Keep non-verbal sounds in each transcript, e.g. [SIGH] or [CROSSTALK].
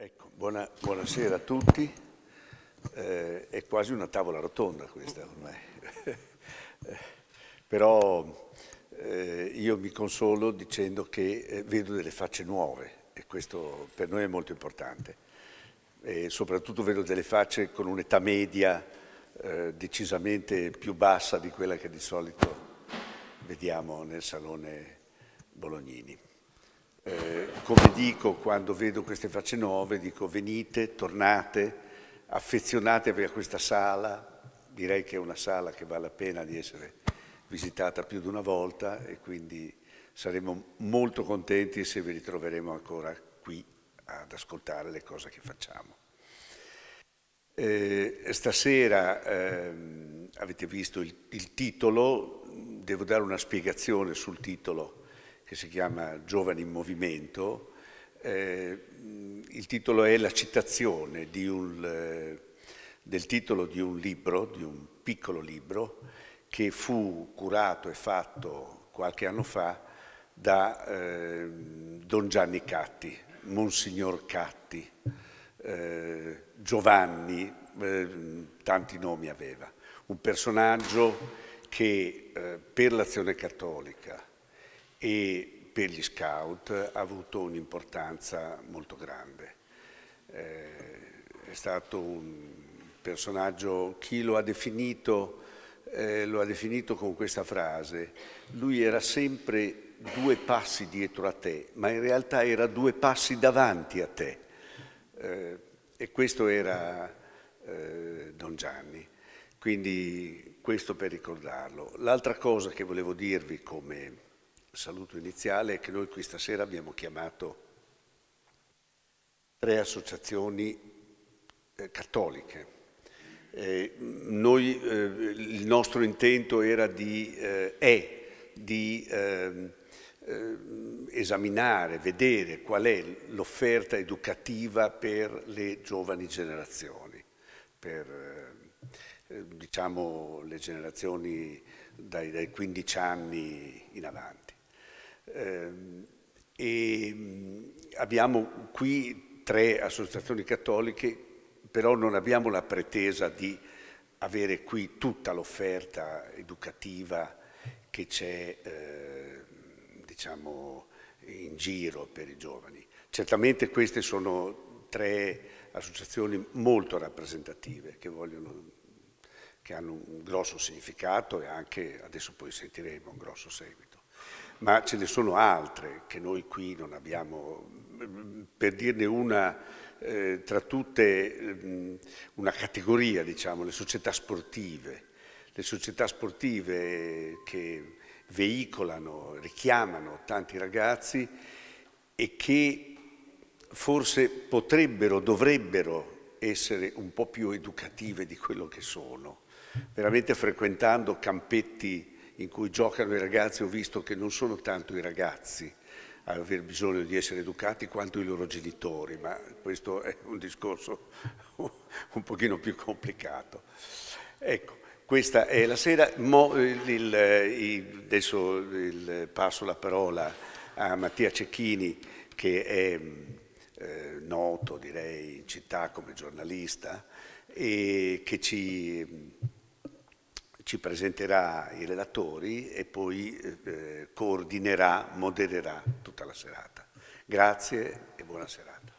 Ecco, buona, buonasera a tutti. Eh, è quasi una tavola rotonda questa ormai. [LAUGHS] Però eh, io mi consolo dicendo che eh, vedo delle facce nuove e questo per noi è molto importante. E soprattutto vedo delle facce con un'età media eh, decisamente più bassa di quella che di solito vediamo nel Salone Bolognini. Eh, come dico quando vedo queste facce nuove, dico venite, tornate, affezionatevi a questa sala, direi che è una sala che vale la pena di essere visitata più di una volta e quindi saremo molto contenti se vi ritroveremo ancora qui ad ascoltare le cose che facciamo. Eh, stasera ehm, avete visto il, il titolo, devo dare una spiegazione sul titolo che si chiama Giovani in Movimento. Eh, il titolo è la citazione un, eh, del titolo di un libro, di un piccolo libro, che fu curato e fatto qualche anno fa da eh, Don Gianni Catti, Monsignor Catti, eh, Giovanni, eh, tanti nomi aveva, un personaggio che per l'azione cattolica e per gli scout ha avuto un'importanza molto grande. Eh, è stato un personaggio, chi lo ha definito, eh, lo ha definito con questa frase, lui era sempre due passi dietro a te, ma in realtà era due passi davanti a te. Eh, e questo era eh, Don Gianni. Quindi questo per ricordarlo. L'altra cosa che volevo dirvi come saluto iniziale che noi qui stasera abbiamo chiamato tre associazioni eh, cattoliche. Eh, noi, eh, il nostro intento era di, eh, è di eh, eh, esaminare, vedere qual è l'offerta educativa per le giovani generazioni, per diciamo, le generazioni dai, dai 15 anni in avanti. Ehm, e mm, abbiamo qui tre associazioni cattoliche, però non abbiamo la pretesa di avere qui tutta l'offerta educativa che c'è eh, diciamo, in giro per i giovani. Certamente queste sono tre associazioni molto rappresentative che, vogliono, che hanno un grosso significato e anche, adesso poi sentiremo, un grosso seguito ma ce ne sono altre che noi qui non abbiamo, per dirne una eh, tra tutte, mm, una categoria, diciamo, le società sportive. Le società sportive che veicolano, richiamano tanti ragazzi e che forse potrebbero, dovrebbero essere un po' più educative di quello che sono, veramente frequentando campetti in cui giocano i ragazzi ho visto che non sono tanto i ragazzi a aver bisogno di essere educati quanto i loro genitori, ma questo è un discorso [LAUGHS] un pochino più complicato. Ecco, questa è la sera, Mo, il, il, adesso il, passo la parola a Mattia Cecchini che è eh, noto direi in città come giornalista e che ci ci presenterà i relatori e poi eh, coordinerà, modererà tutta la serata. Grazie e buona serata.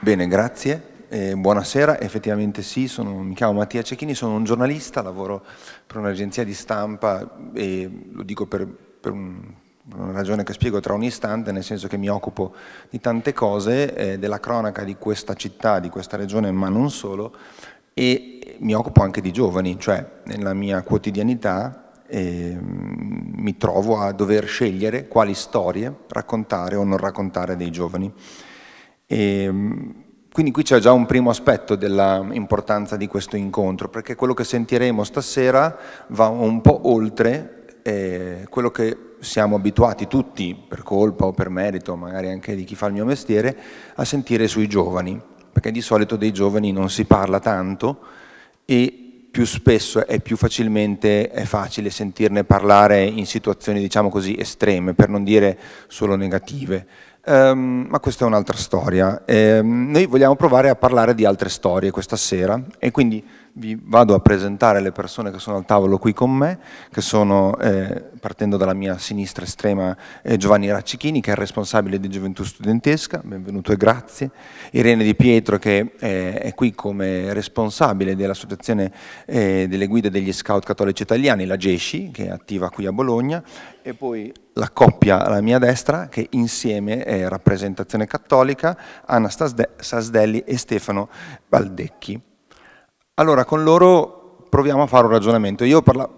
Bene, grazie. Eh, buonasera, effettivamente sì, sono, mi chiamo Mattia Cecchini, sono un giornalista, lavoro per un'agenzia di stampa e lo dico per, per un una ragione che spiego tra un istante, nel senso che mi occupo di tante cose, eh, della cronaca di questa città, di questa regione, ma non solo, e mi occupo anche di giovani, cioè nella mia quotidianità eh, mi trovo a dover scegliere quali storie raccontare o non raccontare dei giovani. E, ehm, quindi qui c'è già un primo aspetto dell'importanza di questo incontro, perché quello che sentiremo stasera va un po' oltre eh, quello che siamo abituati tutti, per colpa o per merito, magari anche di chi fa il mio mestiere, a sentire sui giovani, perché di solito dei giovani non si parla tanto e più spesso e più facilmente è facile sentirne parlare in situazioni, diciamo così, estreme, per non dire solo negative. Um, ma questa è un'altra storia. Um, noi vogliamo provare a parlare di altre storie questa sera e quindi vi vado a presentare le persone che sono al tavolo qui con me, che sono, eh, partendo dalla mia sinistra estrema, eh, Giovanni Raccichini, che è responsabile di Gioventù Studentesca, benvenuto e grazie, Irene Di Pietro, che eh, è qui come responsabile dell'Associazione eh, delle Guide degli Scout Cattolici Italiani, la GESCI, che è attiva qui a Bologna, e poi la coppia alla mia destra, che insieme è rappresentazione cattolica, Anna Sasdelli e Stefano Baldecchi. Allora, con loro proviamo a fare un ragionamento. Io parla...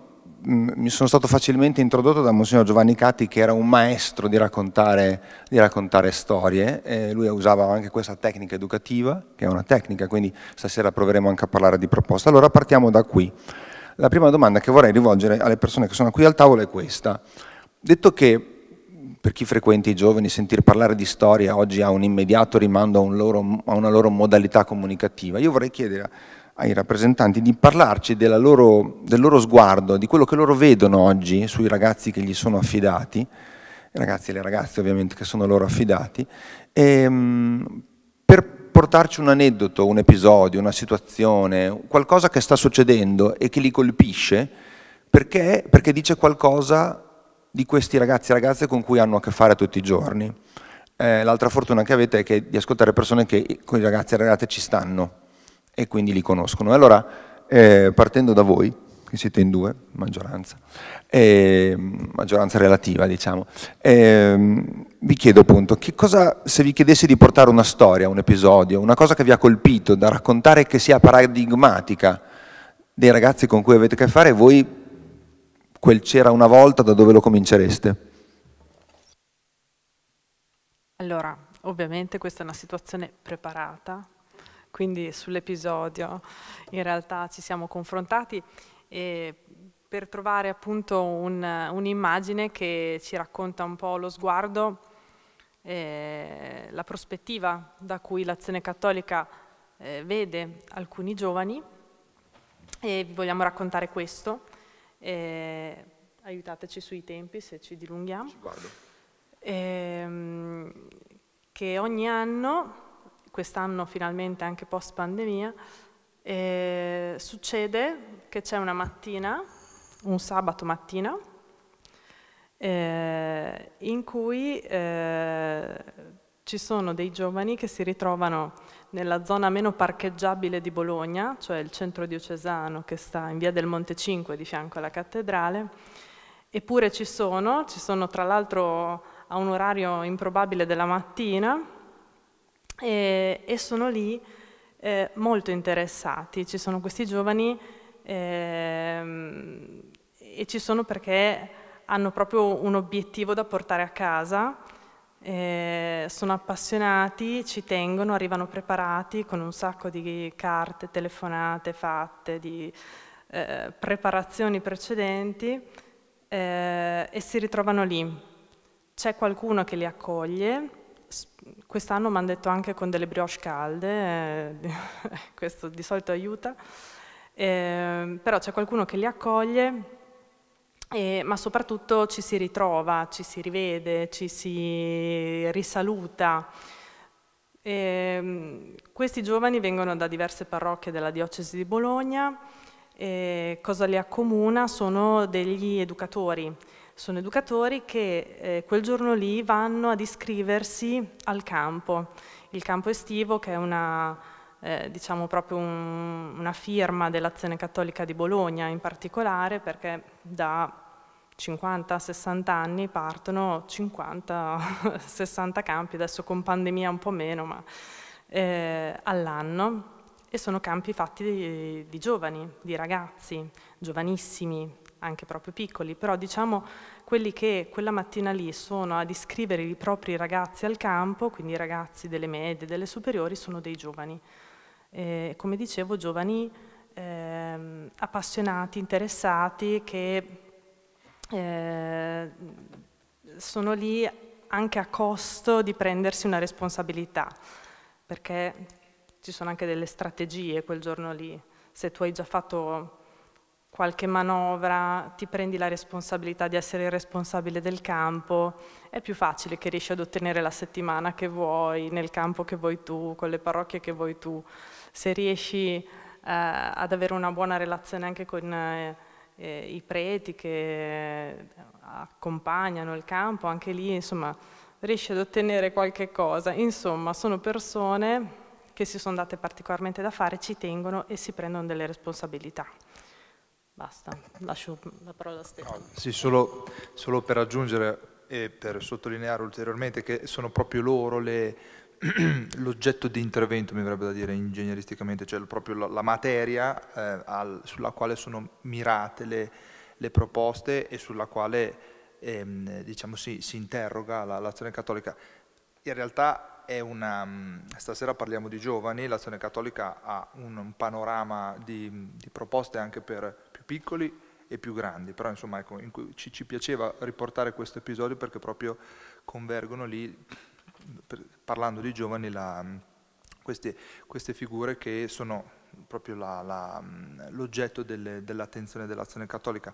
Mm, mi sono stato facilmente introdotto da Monsignor Giovanni Catti, che era un maestro di raccontare, di raccontare storie. Eh, lui usava anche questa tecnica educativa, che è una tecnica, quindi stasera proveremo anche a parlare di proposta. Allora, partiamo da qui. La prima domanda che vorrei rivolgere alle persone che sono qui al tavolo è questa. Detto che per chi frequenta i giovani, sentire parlare di storia oggi ha un immediato rimando a, un loro, a, una loro modalità comunicativa. Io vorrei chiedere ai rappresentanti di parlarci loro, del loro sguardo, di quello che loro vedono oggi sui ragazzi che gli sono affidati, i ragazzi e le ragazze ovviamente che sono loro affidati, e, ehm, per portarci un aneddoto, un episodio, una situazione, qualcosa che sta succedendo e che li colpisce, perché, perché dice qualcosa di questi ragazzi e ragazze con cui hanno a che fare tutti i giorni. Eh, l'altra fortuna che avete è che di ascoltare persone che con i ragazzi e le ragazze ci stanno, e quindi li conoscono. E Allora, eh, partendo da voi, che siete in due, maggioranza, eh, maggioranza relativa diciamo, eh, vi chiedo appunto, che cosa, se vi chiedessi di portare una storia, un episodio, una cosa che vi ha colpito, da raccontare che sia paradigmatica dei ragazzi con cui avete a che fare, voi quel c'era una volta, da dove lo comincereste? Allora, ovviamente questa è una situazione preparata, quindi sull'episodio in realtà ci siamo confrontati per trovare appunto un'immagine che ci racconta un po' lo sguardo, eh, la prospettiva da cui l'azione cattolica eh, vede alcuni giovani e vi vogliamo raccontare questo. Eh, aiutateci sui tempi se ci dilunghiamo. Ci ehm, che ogni anno quest'anno finalmente anche post pandemia, e succede che c'è una mattina, un sabato mattina, eh, in cui eh, ci sono dei giovani che si ritrovano nella zona meno parcheggiabile di Bologna, cioè il centro diocesano che sta in via del Monte 5 di fianco alla cattedrale, eppure ci sono, ci sono tra l'altro a un orario improbabile della mattina, e, e sono lì eh, molto interessati. Ci sono questi giovani eh, e ci sono perché hanno proprio un obiettivo da portare a casa, eh, sono appassionati, ci tengono, arrivano preparati con un sacco di carte, telefonate fatte, di eh, preparazioni precedenti eh, e si ritrovano lì. C'è qualcuno che li accoglie, quest'anno mi hanno detto anche con delle brioche calde, eh, [LAUGHS] questo di solito aiuta, eh, però c'è qualcuno che li accoglie, eh, ma soprattutto ci si ritrova, ci si rivede, ci si risaluta. Ehm, questi giovani vengono da diverse parrocchie della diocesi di Bologna, cosa li accomuna? Sono degli educatori sono educatori che eh, quel giorno lì vanno ad iscriversi al campo, il campo estivo che è una, eh, diciamo proprio un, una firma dell'azione cattolica di Bologna in particolare perché da 50-60 anni partono 50-60 [LAUGHS] campi, adesso con pandemia un po' meno, ma eh, all'anno e sono campi fatti di, di giovani, di ragazzi, giovanissimi, anche proprio piccoli, però diciamo quelli che quella mattina lì sono ad iscrivere i propri ragazzi al campo, quindi i ragazzi delle medie, delle superiori, sono dei giovani. Eh, come dicevo, giovani eh, appassionati, interessati, che eh, sono lì anche a costo di prendersi una responsabilità, perché ci sono anche delle strategie quel giorno lì. Se tu hai già fatto qualche manovra, ti prendi la responsabilità di essere il responsabile del campo, è più facile che riesci ad ottenere la settimana che vuoi, nel campo che vuoi tu, con le parrocchie che vuoi tu. Se riesci eh, ad avere una buona relazione anche con eh, eh i preti che eh, accompagnano il campo, anche lì insomma riesci ad ottenere qualche cosa. Insomma, sono persone che si sono date particolarmente da fare, ci tengono e si prendono delle responsabilità. Basta, lascio la parola a Stefano. sì, solo, solo per aggiungere e per sottolineare ulteriormente che sono proprio loro le, [CLEARS THROAT] l'oggetto di intervento, mi verrebbe da dire ingegneristicamente, cioè proprio la, la materia eh, al, sulla quale sono mirate le, le proposte e sulla quale ehm, diciamo, si, si, interroga l'azione cattolica. In realtà è una, stasera parliamo di giovani, l'azione cattolica ha un, un panorama di, di proposte anche per piccoli e più grandi, però insomma ecco, in ci, ci, piaceva riportare questo episodio perché proprio convergono lì, per, parlando di giovani, la, queste, queste, figure che sono proprio l'oggetto dell'attenzione dell'azione cattolica.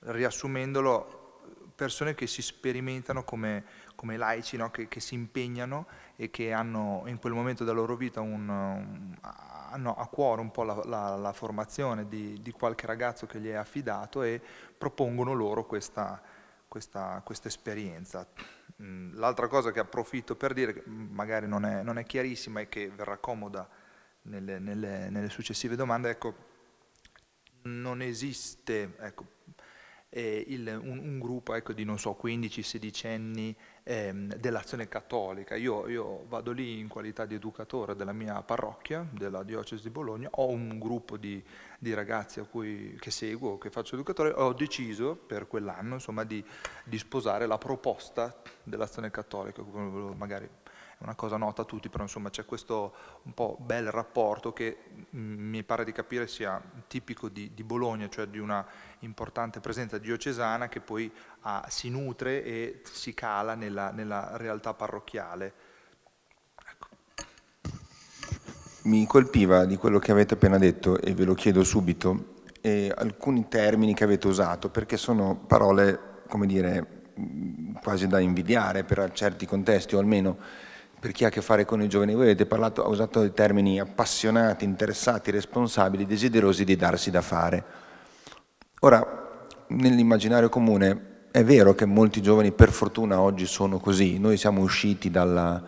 Riassumendolo, persone che si sperimentano come come laici no? che, che, si impegnano e che hanno in quel momento della loro vita un, um, hanno a cuore un po' la, la, la formazione di, di, qualche ragazzo che gli è affidato e propongono loro questa, questa, questa esperienza. Mm, l'altra cosa che approfitto per dire, magari non è, non è chiarissima e che verrà comoda nelle, nelle, nelle successive domande, ecco, non esiste, ecco, eh, il, un, un, gruppo ecco, di non so 15-16 anni ehm, dell'azione cattolica. Io, io, vado lì in qualità di educatore della mia parrocchia, della diocesi di Bologna, ho un gruppo di, di ragazzi cui, che seguo, che faccio educatore, ho deciso per quell'anno insomma, di, di sposare la proposta dell'azione cattolica, magari una cosa nota a tutti, però insomma c'è questo un po' bel rapporto che mm, mi pare di capire sia tipico di, di, Bologna, cioè di una importante presenza diocesana che poi ah, si nutre e si cala nella, nella realtà parrocchiale. Ecco. Mi colpiva di quello che avete appena detto e ve lo chiedo subito, alcuni termini che avete usato, perché sono parole, come dire, mm, quasi da invidiare per certi contesti, o almeno per chi ha a che fare con i giovani. Voi avete parlato, usato i termini appassionati, interessati, responsabili, desiderosi di darsi da fare. Ora, nell'immaginario comune è vero che molti giovani per fortuna oggi sono così, noi siamo usciti dalla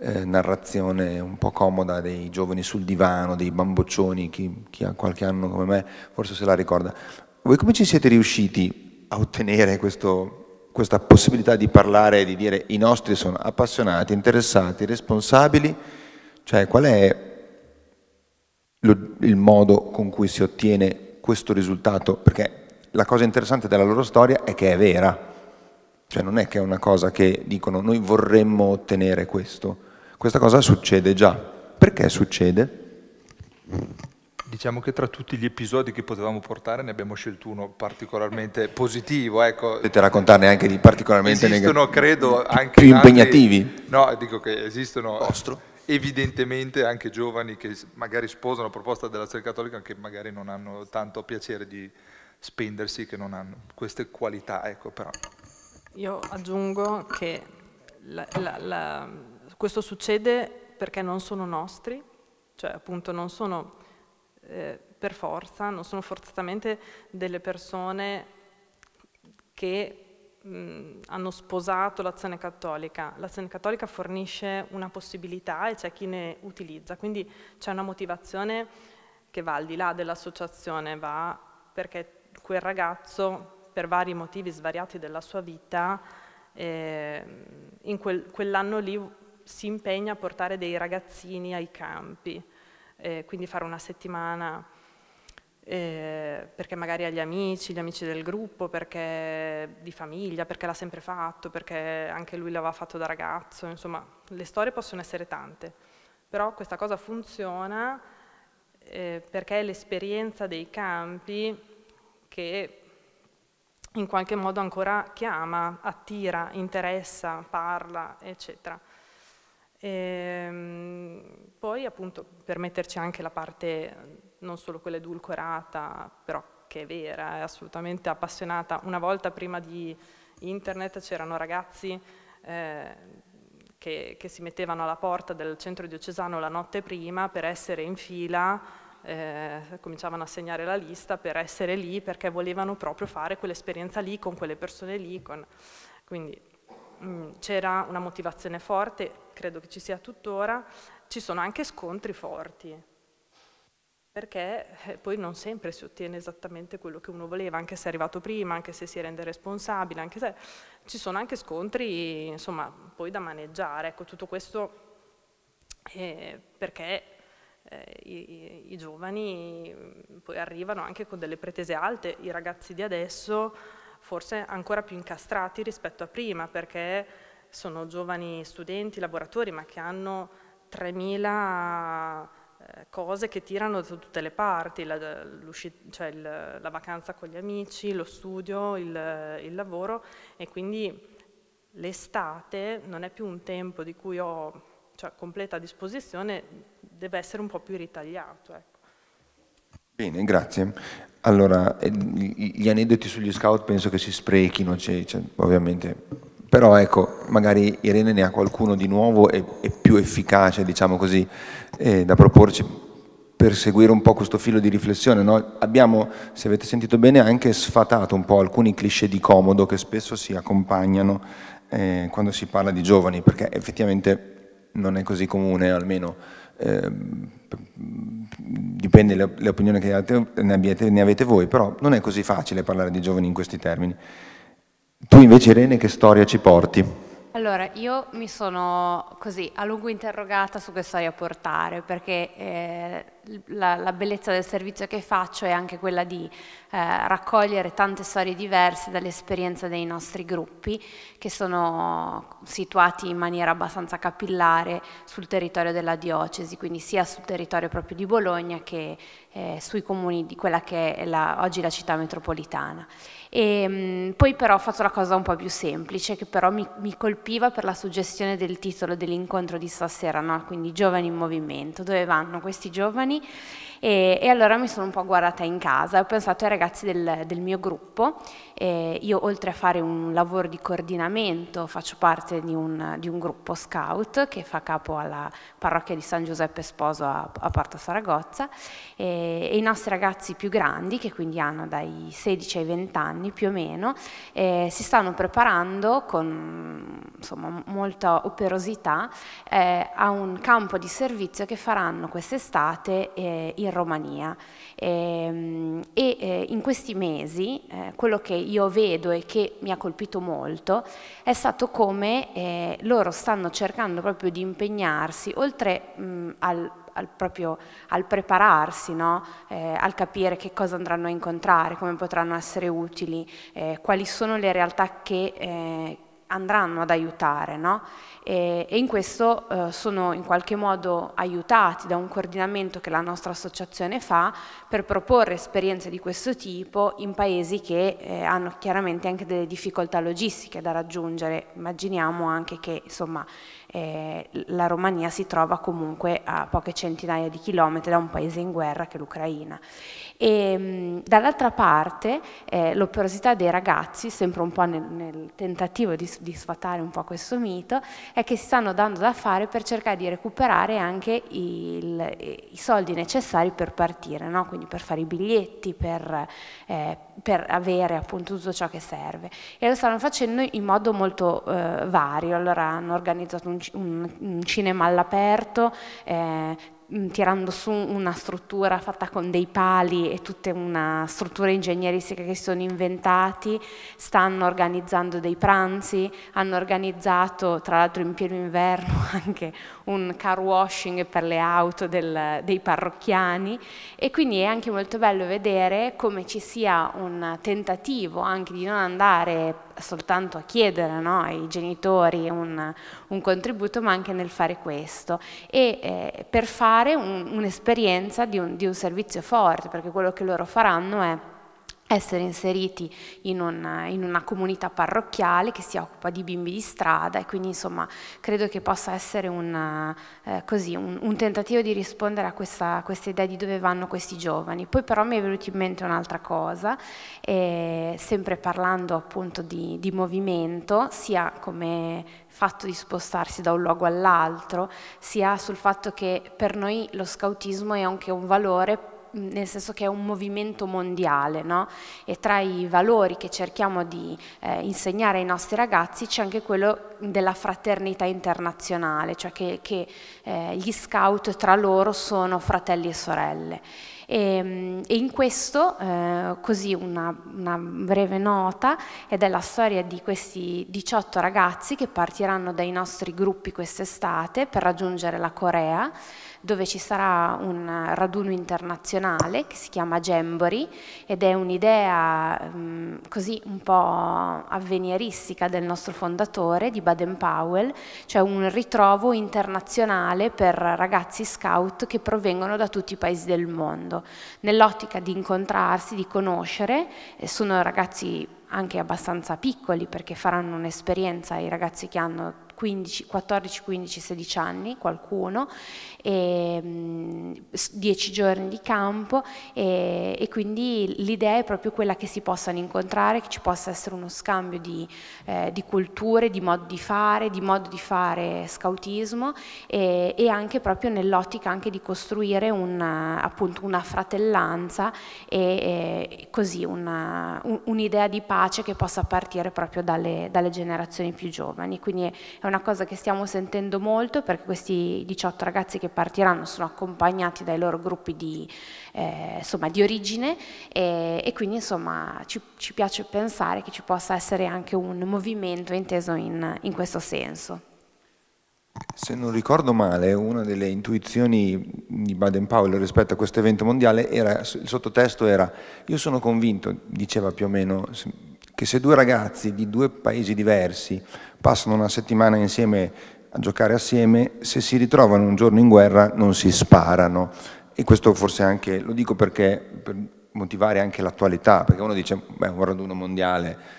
eh, narrazione un po' comoda dei giovani sul divano, dei bamboccioni, chi, chi ha qualche anno come me forse se la ricorda. Voi come ci siete riusciti a ottenere questo questa possibilità di parlare e di dire i nostri sono appassionati, interessati, responsabili, cioè qual è lo, il modo con cui si ottiene questo risultato? Perché la cosa interessante della loro storia è che è vera, cioè non è che è una cosa che dicono noi vorremmo ottenere questo, questa cosa succede già. Perché succede? Diciamo che tra tutti gli episodi che potevamo portare ne abbiamo scelto uno particolarmente positivo. Ecco. Potete raccontarne anche di particolarmente esistono, negativi. credo, anche più impegnativi. Altri, no, dico che esistono Vostro. evidentemente anche giovani che magari sposano proposta dell'azione cattolica che magari non hanno tanto piacere di spendersi, che non hanno queste qualità. Ecco, però. Io aggiungo che la, la, la, questo succede perché non sono nostri, cioè appunto non sono eh, per forza, non sono forzatamente delle persone che mh, hanno sposato l'azione cattolica. L'azione cattolica fornisce una possibilità e c'è chi ne utilizza, quindi c'è una motivazione che va al di là dell'associazione, va perché quel ragazzo per vari motivi svariati della sua vita, eh, in quel, quell'anno lì si impegna a portare dei ragazzini ai campi eh, quindi fare una settimana eh, perché magari agli amici, gli amici del gruppo, perché di famiglia, perché l'ha sempre fatto, perché anche lui l'aveva fatto da ragazzo, insomma le storie possono essere tante, però questa cosa funziona eh, perché è l'esperienza dei campi che in qualche modo ancora chiama, attira, interessa, parla, eccetera. E ehm, poi appunto per metterci anche la parte, non solo quella edulcorata, però che è vera, è assolutamente appassionata. Una volta prima di internet c'erano ragazzi eh, che, che, si mettevano alla porta del centro diocesano la notte prima per essere in fila, eh, cominciavano a segnare la lista per essere lì perché volevano proprio fare quell'esperienza lì con quelle persone lì. Con... Quindi mm, c'era una motivazione forte credo che ci sia tuttora, ci sono anche scontri forti, perché eh, poi non sempre si ottiene esattamente quello che uno voleva, anche se è arrivato prima, anche se si rende responsabile, anche se ci sono anche scontri, insomma, poi da maneggiare. Ecco, tutto questo eh, perché eh, i, i, giovani mm, poi arrivano anche con delle pretese alte, i ragazzi di adesso forse ancora più incastrati rispetto a prima, perché sono giovani studenti, lavoratori, ma che hanno 3.000 eh, cose che tirano da tutte le parti, la, cioè il, la vacanza con gli amici, lo studio, il, il lavoro e quindi l'estate non è più un tempo di cui ho cioè, completa disposizione, deve essere un po' più ritagliato. Ecco. Bene, grazie. Allora, eh, gli aneddoti sugli scout penso che si sprechino, cioè, cioè ovviamente però ecco, magari Irene ne ha qualcuno di nuovo e, e più efficace, diciamo così, eh, da proporci per seguire un po' questo filo di riflessione. No? Abbiamo, se avete sentito bene, anche sfatato un po' alcuni cliché di comodo che spesso si accompagnano eh, quando si parla di giovani, perché effettivamente non è così comune, almeno eh, dipende le, le opinioni che ne avete, ne avete voi, però non è così facile parlare di giovani in questi termini. Tu invece Irene che storia ci porti? Allora, io mi sono così a lungo interrogata su che storia portare, perché eh, la, la, bellezza del servizio che faccio è anche quella di eh, raccogliere tante storie diverse dall'esperienza dei nostri gruppi, che sono situati in maniera abbastanza capillare sul territorio della diocesi, quindi sia sul territorio proprio di Bologna che eh, sui comuni di quella che è la, oggi la città metropolitana. E, ehm, poi però ho fatto la cosa un po' più semplice, che però mi, mi colpiva per la suggestione del titolo dell'incontro di stasera, no? quindi Giovani in Movimento, dove vanno questi giovani? E, e, allora mi sono un po' guardata in casa, ho pensato ai ragazzi del, del mio gruppo eh, io oltre a fare un lavoro di coordinamento faccio parte di un, di un, gruppo scout che fa capo alla parrocchia di San Giuseppe Sposo a, a Porto Saragozza eh, e i nostri ragazzi più grandi, che quindi hanno dai 16 ai 20 anni più o meno, eh, si stanno preparando con insomma, molta operosità eh, a un campo di servizio che faranno quest'estate eh, in Romania. Ehm, e, e eh, in questi mesi eh, quello che io vedo e che mi ha colpito molto è stato come eh, loro stanno cercando proprio di impegnarsi, oltre mh, al al, proprio, al prepararsi, no? eh, al capire che cosa andranno a incontrare, come potranno essere utili, eh, quali sono le realtà che, eh, andranno ad aiutare no? e, e, in questo eh, sono in qualche modo aiutati da un coordinamento che la nostra associazione fa per proporre esperienze di questo tipo in paesi che eh, hanno chiaramente anche delle difficoltà logistiche da raggiungere, immaginiamo anche che insomma eh, la Romania si trova comunque a poche centinaia di chilometri da un paese in guerra che è l'Ucraina. Mm, dall'altra parte eh, l'operosità dei ragazzi, sempre un po' nel, nel tentativo di, di, sfatare un po' questo mito, è che si stanno dando da fare per cercare di recuperare anche il, i soldi necessari per partire, no? quindi per fare i biglietti, per, eh, per avere appunto tutto ciò che serve. E lo stanno facendo in modo molto eh, vario, allora hanno organizzato un un, un, cinema all'aperto, eh, mm, tirando su una struttura fatta con dei pali e tutta una struttura ingegneristica che si sono inventati, stanno organizzando dei pranzi, hanno organizzato tra l'altro in pieno inverno [LAUGHS] anche un car washing per le auto del, dei parrocchiani e quindi è anche molto bello vedere come ci sia un tentativo anche di non andare soltanto a chiedere no, ai genitori un, un, contributo, ma anche nel fare questo e eh, per fare un'esperienza di, un, di un servizio forte, perché quello che loro faranno è essere inseriti in, un, in, una comunità parrocchiale che si occupa di bimbi di strada e quindi insomma credo che possa essere una, eh, così, un, un, tentativo di rispondere a questa, questa, idea di dove vanno questi giovani. Poi però mi è venuta in mente un'altra cosa, eh, sempre parlando appunto di, di movimento, sia come fatto di spostarsi da un luogo all'altro, sia sul fatto che per noi lo scautismo è anche un valore Mm, nel senso che è un movimento mondiale no? e tra i valori che cerchiamo di eh, insegnare ai nostri ragazzi c'è anche quello della fraternità internazionale, cioè che, che eh, gli scout tra loro sono fratelli e sorelle. E, mm, e in questo, eh, così una, una, breve nota, ed è la storia di questi 18 ragazzi che partiranno dai nostri gruppi quest'estate per raggiungere la Corea dove ci sarà un raduno internazionale che si chiama Gembori ed è un'idea mm, così un po' avveniristica del nostro fondatore di Baden Powell, cioè un ritrovo internazionale per ragazzi scout che provengono da tutti i paesi del mondo, nell'ottica di incontrarsi, di conoscere, eh, sono ragazzi anche abbastanza piccoli perché faranno un'esperienza i ragazzi che hanno 15, 14, 15, 16 anni, qualcuno, e, mm, dieci giorni di campo e, e quindi l'idea è proprio quella che si possano incontrare, che ci possa essere uno scambio di, eh, di culture, di modo di fare, di modo di fare scautismo e, e anche proprio nell'ottica anche di costruire una, appunto una fratellanza e, e così un'idea un di pace che possa partire proprio dalle, dalle generazioni più giovani. Quindi è una cosa che stiamo sentendo molto perché questi 18 ragazzi che che partiranno sono accompagnati dai loro gruppi di, eh, insomma, di origine e, e quindi insomma, ci, ci, piace pensare che ci possa essere anche un movimento inteso in, in questo senso. Se non ricordo male, una delle intuizioni di Baden-Powell rispetto a questo evento mondiale era, il sottotesto era, io sono convinto, diceva più o meno, che se due ragazzi di due paesi diversi passano una settimana insieme a giocare assieme, se si ritrovano un giorno in guerra non si sparano. E questo forse anche, lo dico perché, per motivare anche l'attualità, perché uno dice, beh, un raduno mondiale,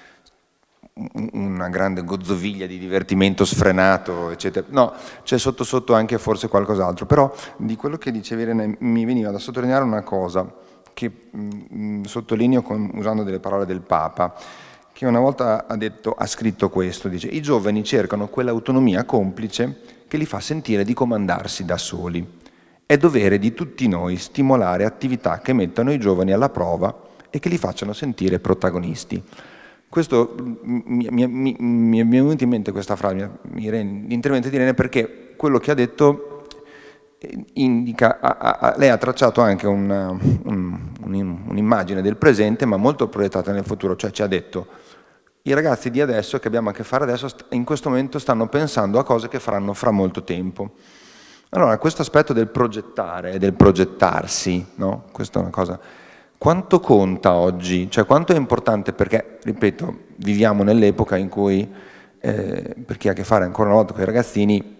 una grande gozzoviglia di divertimento sfrenato, eccetera. No, c'è sotto sotto anche forse qualcos'altro. Però di quello che dicevi Irene mi veniva da sottolineare una cosa che mh, mm, mm, sottolineo con, usando delle parole del Papa che una volta ha, detto, ha scritto questo, dice i giovani cercano quell'autonomia complice che li fa sentire di comandarsi da soli. È dovere di tutti noi stimolare attività che mettano i giovani alla prova e che li facciano sentire protagonisti. Questo mm, mi, mi, mi, mi è venuta in mente questa frase, l'intervento di Irene, perché quello che ha detto eh, indica, a, a, a, lei ha tracciato anche un'immagine un, un, un del presente, ma molto proiettata nel futuro, cioè ci ha detto i ragazzi di adesso, che abbiamo a che fare adesso, in questo momento stanno pensando a cose che faranno fra molto tempo. Allora, questo aspetto del progettare del progettarsi, no? Questa è una cosa. Quanto conta oggi? Cioè, quanto è importante? Perché, ripeto, viviamo nell'epoca in cui, eh, per chi ha a che fare ancora una volta con i ragazzini,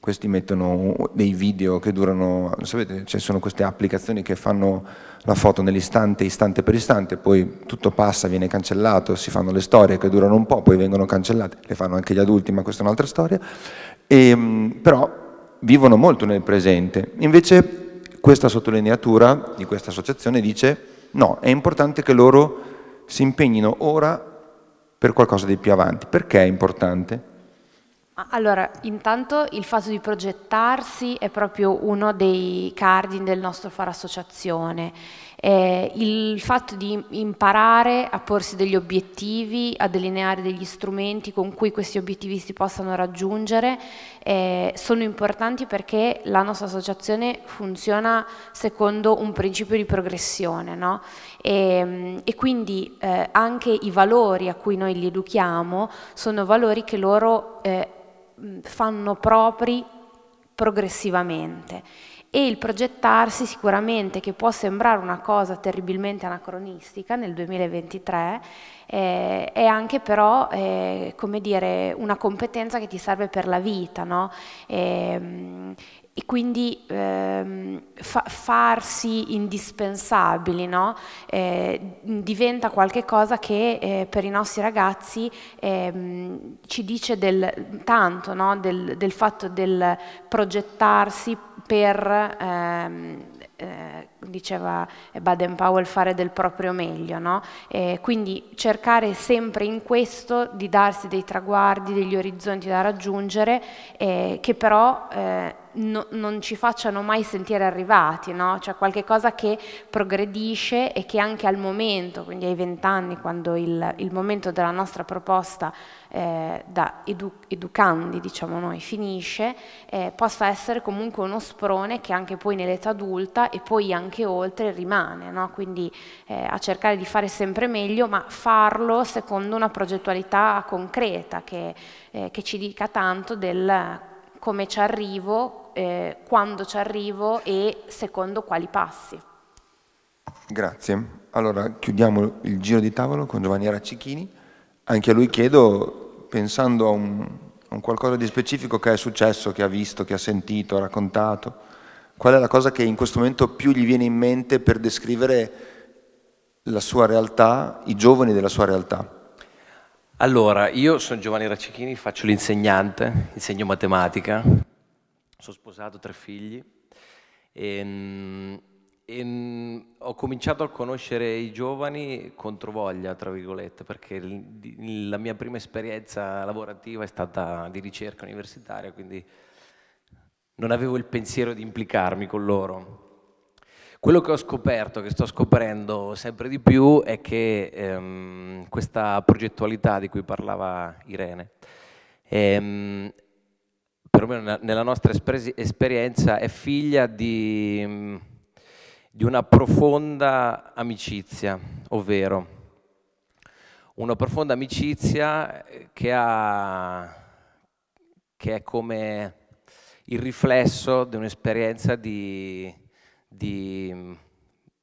questi mettono dei video che durano, sapete, ci sono queste applicazioni che fanno la foto nell'istante, istante per istante, poi tutto passa, viene cancellato, si fanno le storie che durano un po', poi vengono cancellate, le fanno anche gli adulti, ma questa è un'altra storia, e, ehm, però vivono molto nel presente. Invece questa sottolineatura di questa associazione dice no, è importante che loro si impegnino ora per qualcosa di più avanti. Perché è importante? Allora, intanto il fatto di progettarsi è proprio uno dei cardini del nostro fare associazione. Eh, il fatto di imparare a porsi degli obiettivi, a delineare degli strumenti con cui questi obiettivi si possano raggiungere, eh, sono importanti perché la nostra associazione funziona secondo un principio di progressione no? e, ehm, e, quindi eh, anche i valori a cui noi li educhiamo sono valori che loro eh, Mm, fanno propri progressivamente e il progettarsi sicuramente, che può sembrare una cosa terribilmente anacronistica nel 2023, eh, è anche però eh, come dire, una competenza che ti serve per la vita. No? E, ehm, e quindi ehm, fa farsi indispensabili, no? eh, diventa qualcosa che eh, per i nostri ragazzi ehm, ci dice del, tanto no? del, del, fatto del progettarsi per, ehm, eh, diceva Baden Powell, fare del proprio meglio. No? quindi cercare sempre in questo di darsi dei traguardi, degli orizzonti da raggiungere, eh, che però eh, no, non ci facciano mai sentire arrivati, no? cioè qualcosa che progredisce e che anche al momento, quindi ai vent'anni, quando il, il, momento della nostra proposta eh, da edu, educandi, diciamo noi, finisce, eh, possa essere comunque uno sprone che anche poi nell'età adulta e poi anche oltre rimane, no? quindi eh, a cercare di fare sempre meglio, ma farlo secondo una progettualità concreta che, eh, che ci dica tanto del come ci arrivo, eh, quando ci arrivo e secondo quali passi. Grazie. Allora chiudiamo il giro di tavolo con Giovanni Raccichini. Anche a lui chiedo, pensando a un, a un qualcosa di specifico che è successo, che ha visto, che ha sentito, ha raccontato, qual è la cosa che in questo momento più gli viene in mente per descrivere la sua realtà, i giovani della sua realtà? Allora, io sono Giovanni Racichini, faccio l'insegnante, insegno matematica, sono sposato, tre figli e, ehm, e ehm, ho cominciato a conoscere i giovani controvoglia, tra virgolette, perché la mia prima esperienza lavorativa è stata di ricerca universitaria, quindi non avevo il pensiero di implicarmi con loro. Quello che ho scoperto, che sto scoprendo sempre di più, è che ehm, questa progettualità di cui parlava Irene, ehm, perlomeno nella nostra esperienza, è figlia di, di una profonda amicizia, ovvero una profonda amicizia che, ha, che è come il riflesso di un'esperienza di di,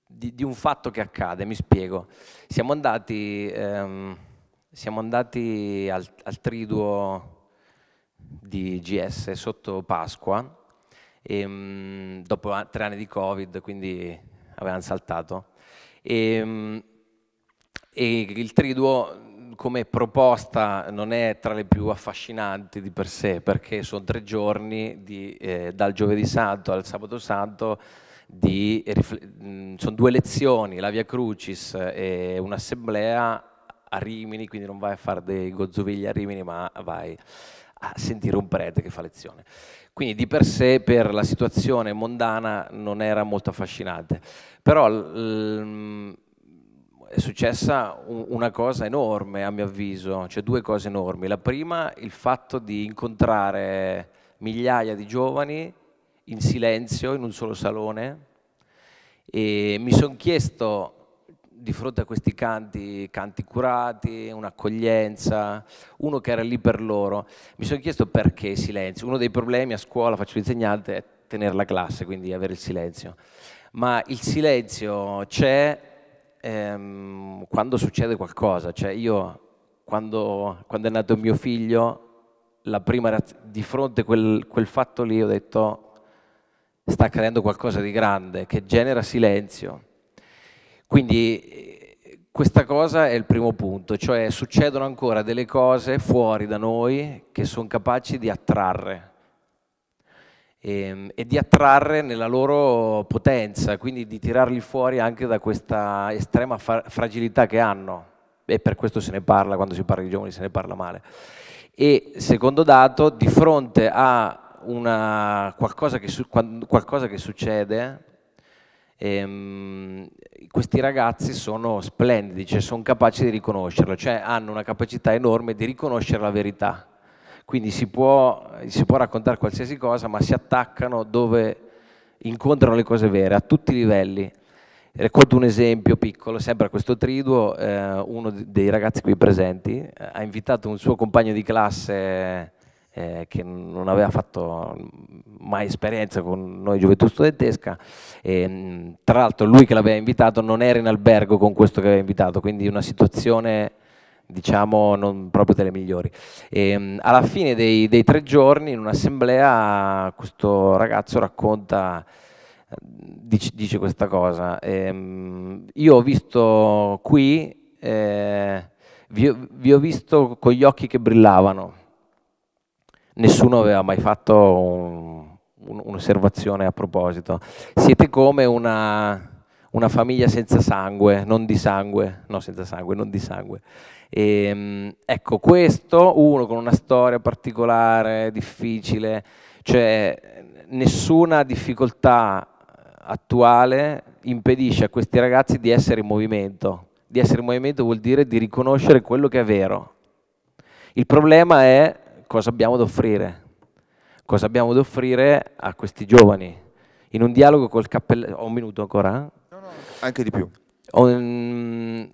di, di un fatto che accade, mi spiego. Siamo andati, ehm, siamo andati al, al, triduo di GS sotto Pasqua, e, ehm, mh, dopo tre anni di Covid, quindi avevano saltato. E, ehm, mh, e il triduo come proposta non è tra le più affascinanti di per sé, perché sono tre giorni di, eh, dal giovedì santo al sabato santo di, mm, sono due lezioni, la Via Crucis e un'assemblea a Rimini, quindi non vai a fare dei gozzovigli a Rimini, ma vai a sentire un prete che fa lezione. Quindi di per sé per la situazione mondana non era molto affascinante, però mm, è successa una cosa enorme a mio avviso, cioè due cose enormi. La prima il fatto di incontrare migliaia di giovani in silenzio in un solo salone e mi sono chiesto di fronte a questi canti, canti curati, un'accoglienza, uno che era lì per loro, mi sono chiesto perché silenzio. Uno dei problemi a scuola, faccio l'insegnante, è tenere la classe, quindi avere il silenzio. Ma il silenzio c'è ehm, quando succede qualcosa, cioè io quando, quando, è nato mio figlio, la prima, di fronte a quel, quel fatto lì ho detto sta accadendo qualcosa di grande, che genera silenzio. Quindi questa cosa è il primo punto, cioè succedono ancora delle cose fuori da noi che sono capaci di attrarre e, ehm, e, di attrarre nella loro potenza, quindi di tirarli fuori anche da questa estrema fragilità che hanno. E per questo se ne parla, quando si parla di giovani se ne parla male. E secondo dato, di fronte a una, qualcosa, che, qualcosa, che succede. Ehm, questi ragazzi sono splendidi, cioè sono capaci di riconoscerlo, cioè hanno una capacità enorme di riconoscere la verità. Quindi si può, si può raccontare qualsiasi cosa, ma si attaccano dove incontrano le cose vere, a tutti i livelli. Ricordo un esempio piccolo, sempre a questo triduo, eh, uno dei ragazzi qui presenti eh, ha invitato un suo compagno di classe eh, che non aveva fatto mai esperienza con noi gioventù studentesca. E, mm, tra l'altro lui che l'aveva invitato non era in albergo con questo che aveva invitato, quindi una situazione diciamo non proprio delle migliori. E, mm, alla fine dei, dei tre giorni in un'assemblea questo ragazzo racconta... Eh, dice, dice, questa cosa. Eh, io ho visto qui, eh, vi, vi, ho visto con gli occhi che brillavano nessuno aveva mai fatto un, un, un'osservazione a proposito. Siete come una, una, famiglia senza sangue, non di sangue, no senza sangue, non di sangue. E, ehm, ecco, questo, uno con una storia particolare, difficile, cioè nessuna difficoltà attuale impedisce a questi ragazzi di essere in movimento. Di essere in movimento vuol dire di riconoscere quello che è vero. Il problema è cosa abbiamo da offrire, cosa abbiamo da offrire a questi giovani. In un dialogo col cappellano, ho un minuto ancora? Eh? No, no, anche di più. Um,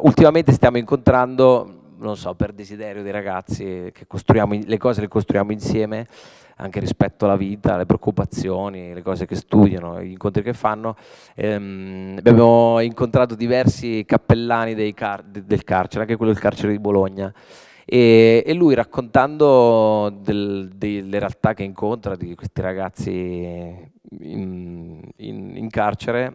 ultimamente stiamo incontrando, non so, per desiderio dei ragazzi, che costruiamo, le cose le costruiamo insieme, anche rispetto alla vita, alle preoccupazioni, le cose che studiano, gli incontri che fanno. Ehm, abbiamo incontrato diversi cappellani car del carcere, anche quello del carcere di Bologna, e, e lui raccontando delle realtà che incontra di questi ragazzi in, in, in carcere,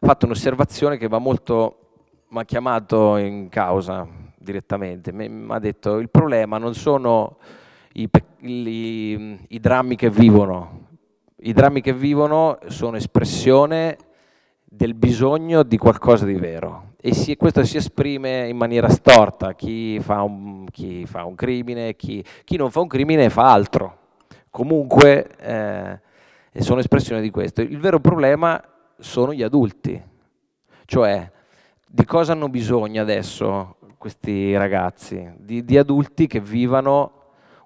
ha fatto un'osservazione che va molto, mi ha chiamato in causa direttamente, mi ha detto il problema non sono i, i, i drammi che vivono, i drammi che vivono sono espressione del bisogno di qualcosa di vero e si, questo si esprime in maniera storta, chi fa un, chi fa un crimine, chi, chi, non fa un crimine fa altro. Comunque eh, sono espressione di questo. Il vero problema sono gli adulti, cioè di cosa hanno bisogno adesso questi ragazzi? Di, di adulti che vivano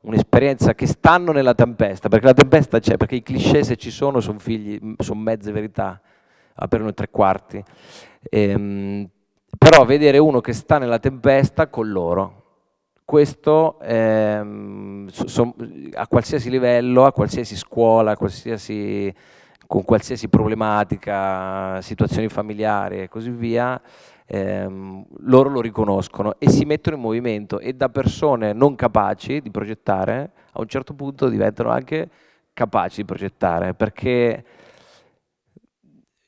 un'esperienza che stanno nella tempesta, perché la tempesta c'è, perché i cliché se ci sono sono figli, sono mezze verità, aprono tre quarti. E, ehm, però vedere uno che sta nella tempesta con loro, questo ehm, so, a qualsiasi livello, a qualsiasi scuola, a qualsiasi, con qualsiasi problematica, situazioni familiari e così via, ehm, loro lo riconoscono e si mettono in movimento e da persone non capaci di progettare, a un certo punto diventano anche capaci di progettare, perché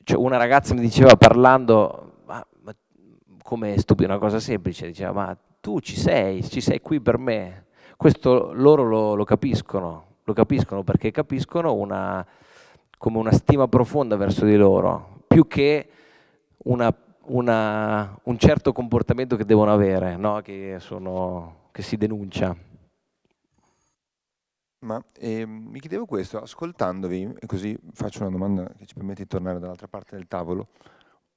cioè, una ragazza mi diceva parlando come stupido, una cosa semplice, diceva ma tu ci sei, ci sei qui per me. Questo loro lo, lo capiscono, lo capiscono perché capiscono una, come una stima profonda verso di loro, più che una, una, un certo comportamento che devono avere, no? che, sono, che si denuncia. Ma eh, mi chiedevo questo, ascoltandovi, e così faccio una domanda che ci permette di tornare dall'altra parte del tavolo,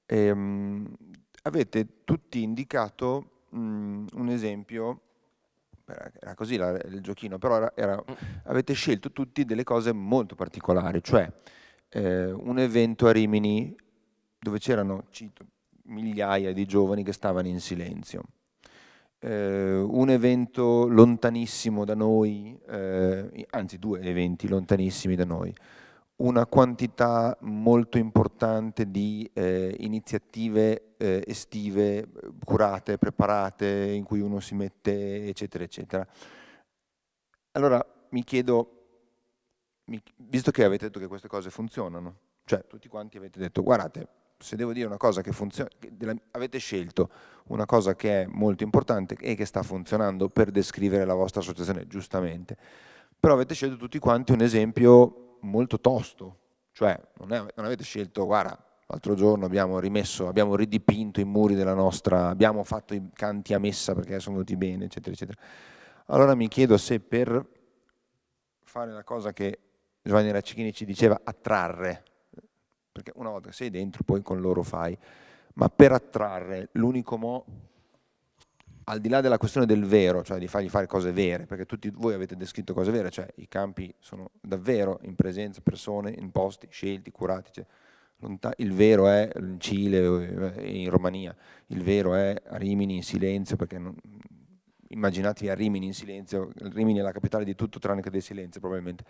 ehm, avete tutti indicato mh, un esempio, era così la, il giochino, però era, era, avete scelto tutti delle cose molto particolari, cioè eh, un evento a Rimini dove c'erano, cito, migliaia di giovani che stavano in silenzio. Eh, un evento lontanissimo da noi, eh, anzi due eventi lontanissimi da noi, una quantità molto importante di eh, iniziative eh, estive curate, preparate, in cui uno si mette, eccetera, eccetera. Allora mi chiedo, mi, visto che avete detto che queste cose funzionano, cioè tutti quanti avete detto, guardate, se devo dire una cosa che funziona, che della, avete scelto una cosa che è molto importante e che sta funzionando per descrivere la vostra associazione, giustamente, però avete scelto tutti quanti un esempio molto tosto, cioè non, è, non avete scelto, guarda, L'altro giorno abbiamo rimesso, abbiamo ridipinto i muri della nostra, abbiamo fatto i canti a messa perché sono venuti bene, eccetera, eccetera. Allora mi chiedo se per fare la cosa che Giovanni Raccichini ci diceva, attrarre, perché una volta che sei dentro poi con loro fai, ma per attrarre l'unico modo, al di là della questione del vero, cioè di fargli fare cose vere, perché tutti voi avete descritto cose vere, cioè i campi sono davvero in presenza, persone, in posti, scelti, curati, eccetera il vero è in mm, Cile, eh, eh, in Romania, il vero è a Rimini in silenzio, perché non, immaginatevi a Rimini in silenzio, Rimini è la capitale di tutto tranne che del silenzio probabilmente.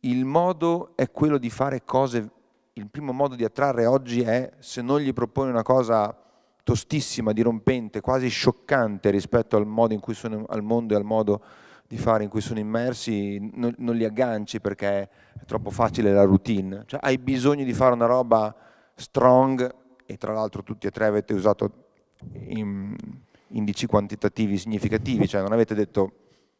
Il modo è quello di fare cose, il primo modo di attrarre oggi è se non gli proponi una cosa tostissima, dirompente, quasi scioccante rispetto al modo in cui sono al mondo e al modo di fare in cui sono immersi non, non, li agganci perché è troppo facile la routine. Cioè, hai bisogno di fare una roba strong e tra l'altro tutti e tre avete usato in, indici quantitativi significativi, cioè non avete detto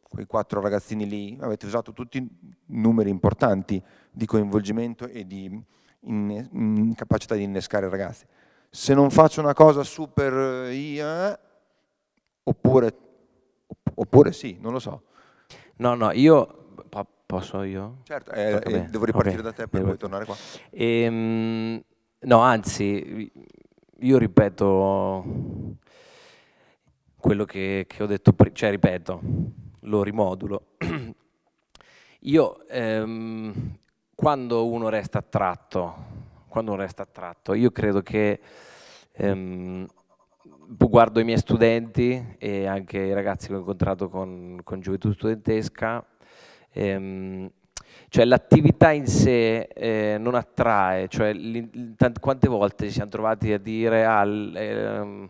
quei quattro ragazzini lì, avete usato tutti numeri importanti di coinvolgimento e di in, in capacità di innescare i ragazzi. Se non faccio una cosa super IA, eh, oppure, oppure sì, non lo so. No, no, io... Posso io? Certo, eh, eh, devo ripartire okay. da te per devo... poi tornare qua. Ehm, no, anzi, io ripeto quello che, che ho detto, prima, cioè ripeto, lo rimodulo. [CLEARS THROAT] Io ehm, quando uno resta attratto, quando uno resta attratto, io credo che ehm, guardo i miei studenti e anche i ragazzi che ho incontrato con, con Gioventù Studentesca, ehm, cioè l'attività in sé eh, non attrae, cioè, quante volte ci siamo trovati a dire ah, ehm,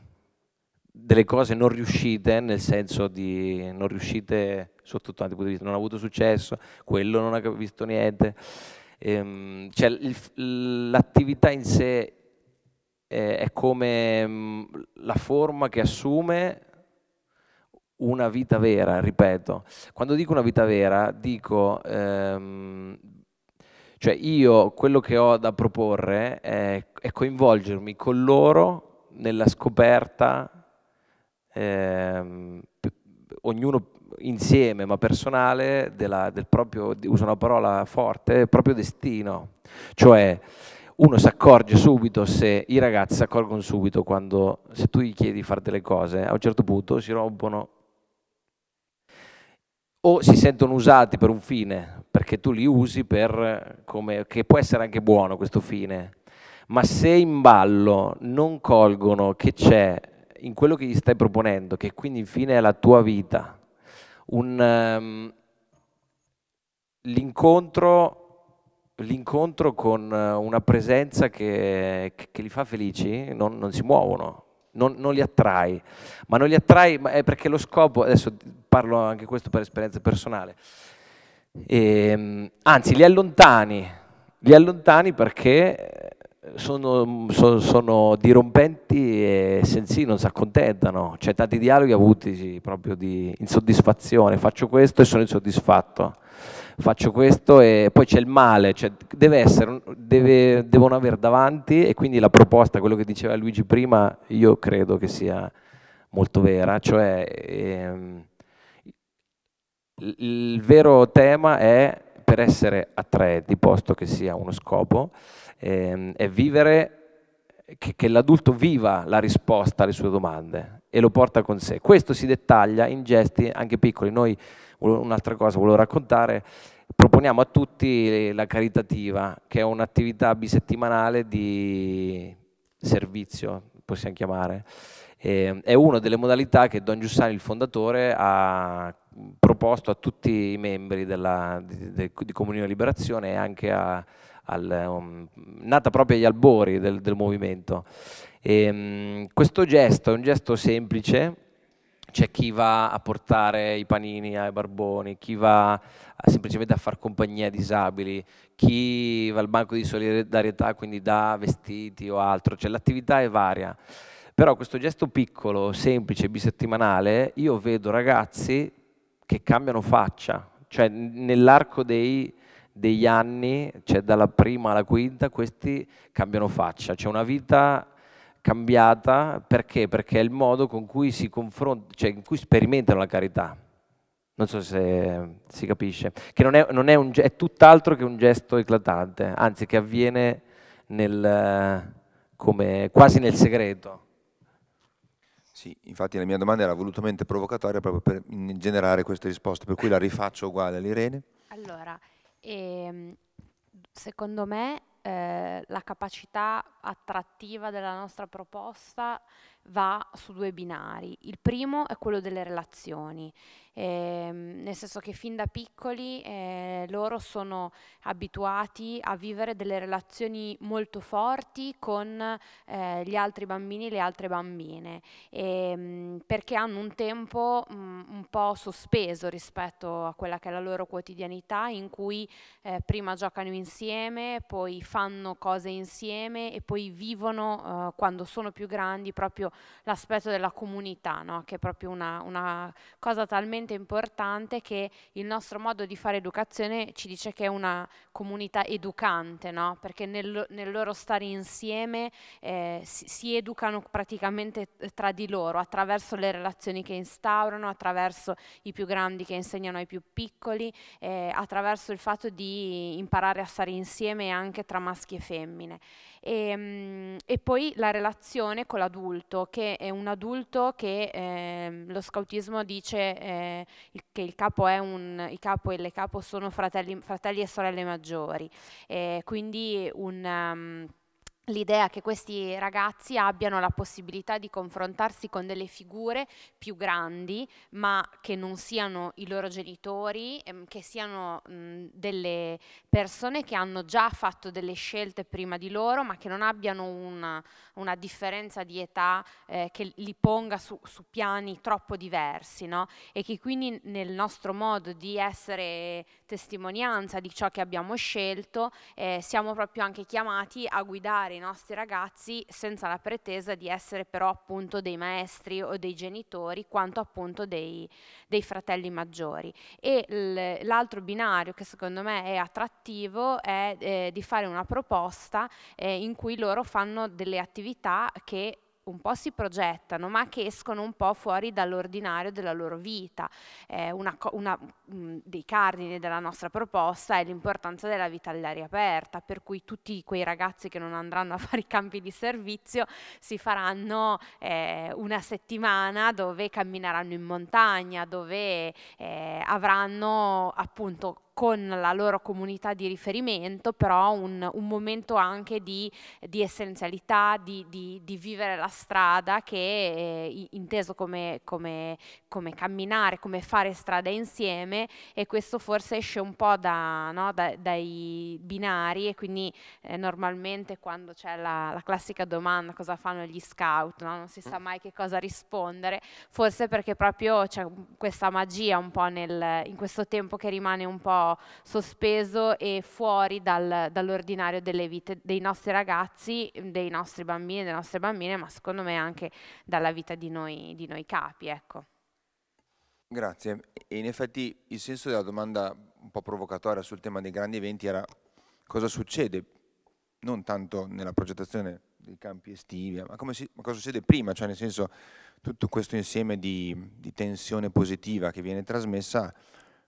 delle cose non riuscite, nel senso di non riuscite sotto tanti punti di vista, non ha avuto successo, quello non ha visto niente, ehm, cioè l'attività in sé eh, è come mh, mm, la forma che assume una vita vera, ripeto. Quando dico una vita vera, dico... Ehm, cioè io quello che ho da proporre è, è coinvolgermi con loro nella scoperta, ehm, ognuno insieme ma personale, della, del proprio, uso una parola forte, proprio destino. Cioè uno si accorge subito se i ragazzi si accorgono subito quando se tu gli chiedi di fare delle cose, a un certo punto si rompono o si sentono usati per un fine, perché tu li usi per come che può essere anche buono questo fine. Ma se in ballo non colgono che c'è in quello che gli stai proponendo, che quindi infine è la tua vita, un um, l'incontro l'incontro con eh, una presenza che, che li fa felici, non, non si muovono, non, non, li attrai, ma non li attrai perché lo scopo, adesso parlo anche questo per esperienza personale, e, ehm, anzi li allontani, li allontani perché eh, sono, sono, sono dirompenti e sensi non si accontentano, c'è tanti dialoghi avuti proprio di insoddisfazione, faccio questo e sono insoddisfatto faccio questo e poi c'è il male, cioè deve essere, deve, devono avere davanti e quindi la proposta, quello che diceva Luigi prima, io credo che sia molto vera, cioè ehm, il vero tema è per essere a tre, di posto che sia uno scopo, ehm, è vivere, che, che l'adulto viva la risposta alle sue domande e lo porta con sé. Questo si dettaglia in gesti anche piccoli. Noi un'altra cosa volevo raccontare, proponiamo a tutti la caritativa, che è un'attività bisettimanale di servizio, possiamo chiamare. Ehm, è una delle modalità che Don Giussani, il fondatore, ha proposto a tutti i membri della, di, di, di Comunione Liberazione e anche a, al, um, nata proprio agli albori del, del movimento. E, um, questo gesto è un gesto semplice, c'è cioè, chi va a portare i panini ai barboni, chi va semplicemente a far compagnia ai disabili, chi va al banco di solidarietà, quindi dà vestiti o altro, cioè l'attività è varia. Però questo gesto piccolo, semplice, bisettimanale, io vedo ragazzi che cambiano faccia, cioè nell'arco dei degli anni, cioè dalla prima alla quinta, questi cambiano faccia. C'è cioè, una vita cambiata perché? Perché è il modo con cui si confronta, cioè in cui sperimentano la carità. Non so se si capisce, che non è, non è, un, è tutt'altro che un gesto eclatante, anzi che avviene nel, come, quasi nel segreto. Sì, infatti la mia domanda era volutamente provocatoria proprio per generare queste risposte, per cui la rifaccio uguale all'Irene. Allora, ehm, secondo me eh, la capacità attrattiva della nostra proposta va su due binari. Il primo è quello delle relazioni, eh, nel senso che fin da piccoli eh, loro sono abituati a vivere delle relazioni molto forti con eh, gli altri bambini e le altre bambine, ehm, perché hanno un tempo mh, mm, un po' sospeso rispetto a quella che è la loro quotidianità, in cui eh, prima giocano insieme, poi fanno cose insieme e poi vivono eh, quando sono più grandi proprio l'aspetto della comunità, no? che è proprio una, una, cosa talmente importante che il nostro modo di fare educazione ci dice che è una comunità educante, no? perché nel, nel, loro stare insieme eh, si, si, educano praticamente eh, tra di loro, attraverso le relazioni che instaurano, attraverso i più grandi che insegnano ai più piccoli, eh, attraverso il fatto di imparare a stare insieme anche tra maschi e femmine. E, ehm, e, poi la relazione con l'adulto, che è un adulto che eh, lo scautismo dice eh, che il capo, un, il capo, e le capo sono fratelli, fratelli e sorelle maggiori, eh, quindi un... Um, l'idea che questi ragazzi abbiano la possibilità di confrontarsi con delle figure più grandi, ma che non siano i loro genitori, ehm, che siano mh, delle persone che hanno già fatto delle scelte prima di loro, ma che non abbiano una, una differenza di età eh, che li ponga su, su piani troppo diversi, no? e che quindi nel nostro modo di essere testimonianza di ciò che abbiamo scelto, eh, siamo proprio anche chiamati a guidare educare i nostri ragazzi senza la pretesa di essere però appunto dei maestri o dei genitori quanto appunto dei, dei fratelli maggiori. E l'altro binario che secondo me è attrattivo è eh, di fare una proposta eh, in cui loro fanno delle attività che un po' si progettano, ma che escono un po' fuori dall'ordinario della loro vita. Eh, una, una, mh, mhmm, dei cardini della nostra proposta è l'importanza della vita all'aria aperta, per cui tutti quei ragazzi che non andranno a [LAUGHS] fare i campi di servizio si faranno eh, una settimana dove cammineranno in montagna, dove eh, avranno appunto con la loro comunità di riferimento, però un, un momento anche di, di essenzialità, di, di, di, vivere la strada che eh, inteso come, come, come camminare, come fare strada insieme e questo forse esce un po' da, no, da, dai binari e quindi eh, normalmente quando c'è la, la, classica domanda cosa fanno gli scout, no? non si sa mai che cosa rispondere, forse perché proprio c'è questa magia un po' nel, in questo tempo che rimane un po' sospeso e fuori dal, dall'ordinario delle vite dei nostri ragazzi, dei nostri bambini, delle nostre bambine, ma secondo me anche dalla vita di noi, di noi capi. Ecco. Grazie. E in effetti il senso della domanda un po' provocatoria sul tema dei grandi eventi era cosa succede, non tanto nella progettazione dei campi estivi, ma, si, ma cosa succede prima, cioè nel senso tutto questo insieme di, di tensione positiva che viene trasmessa,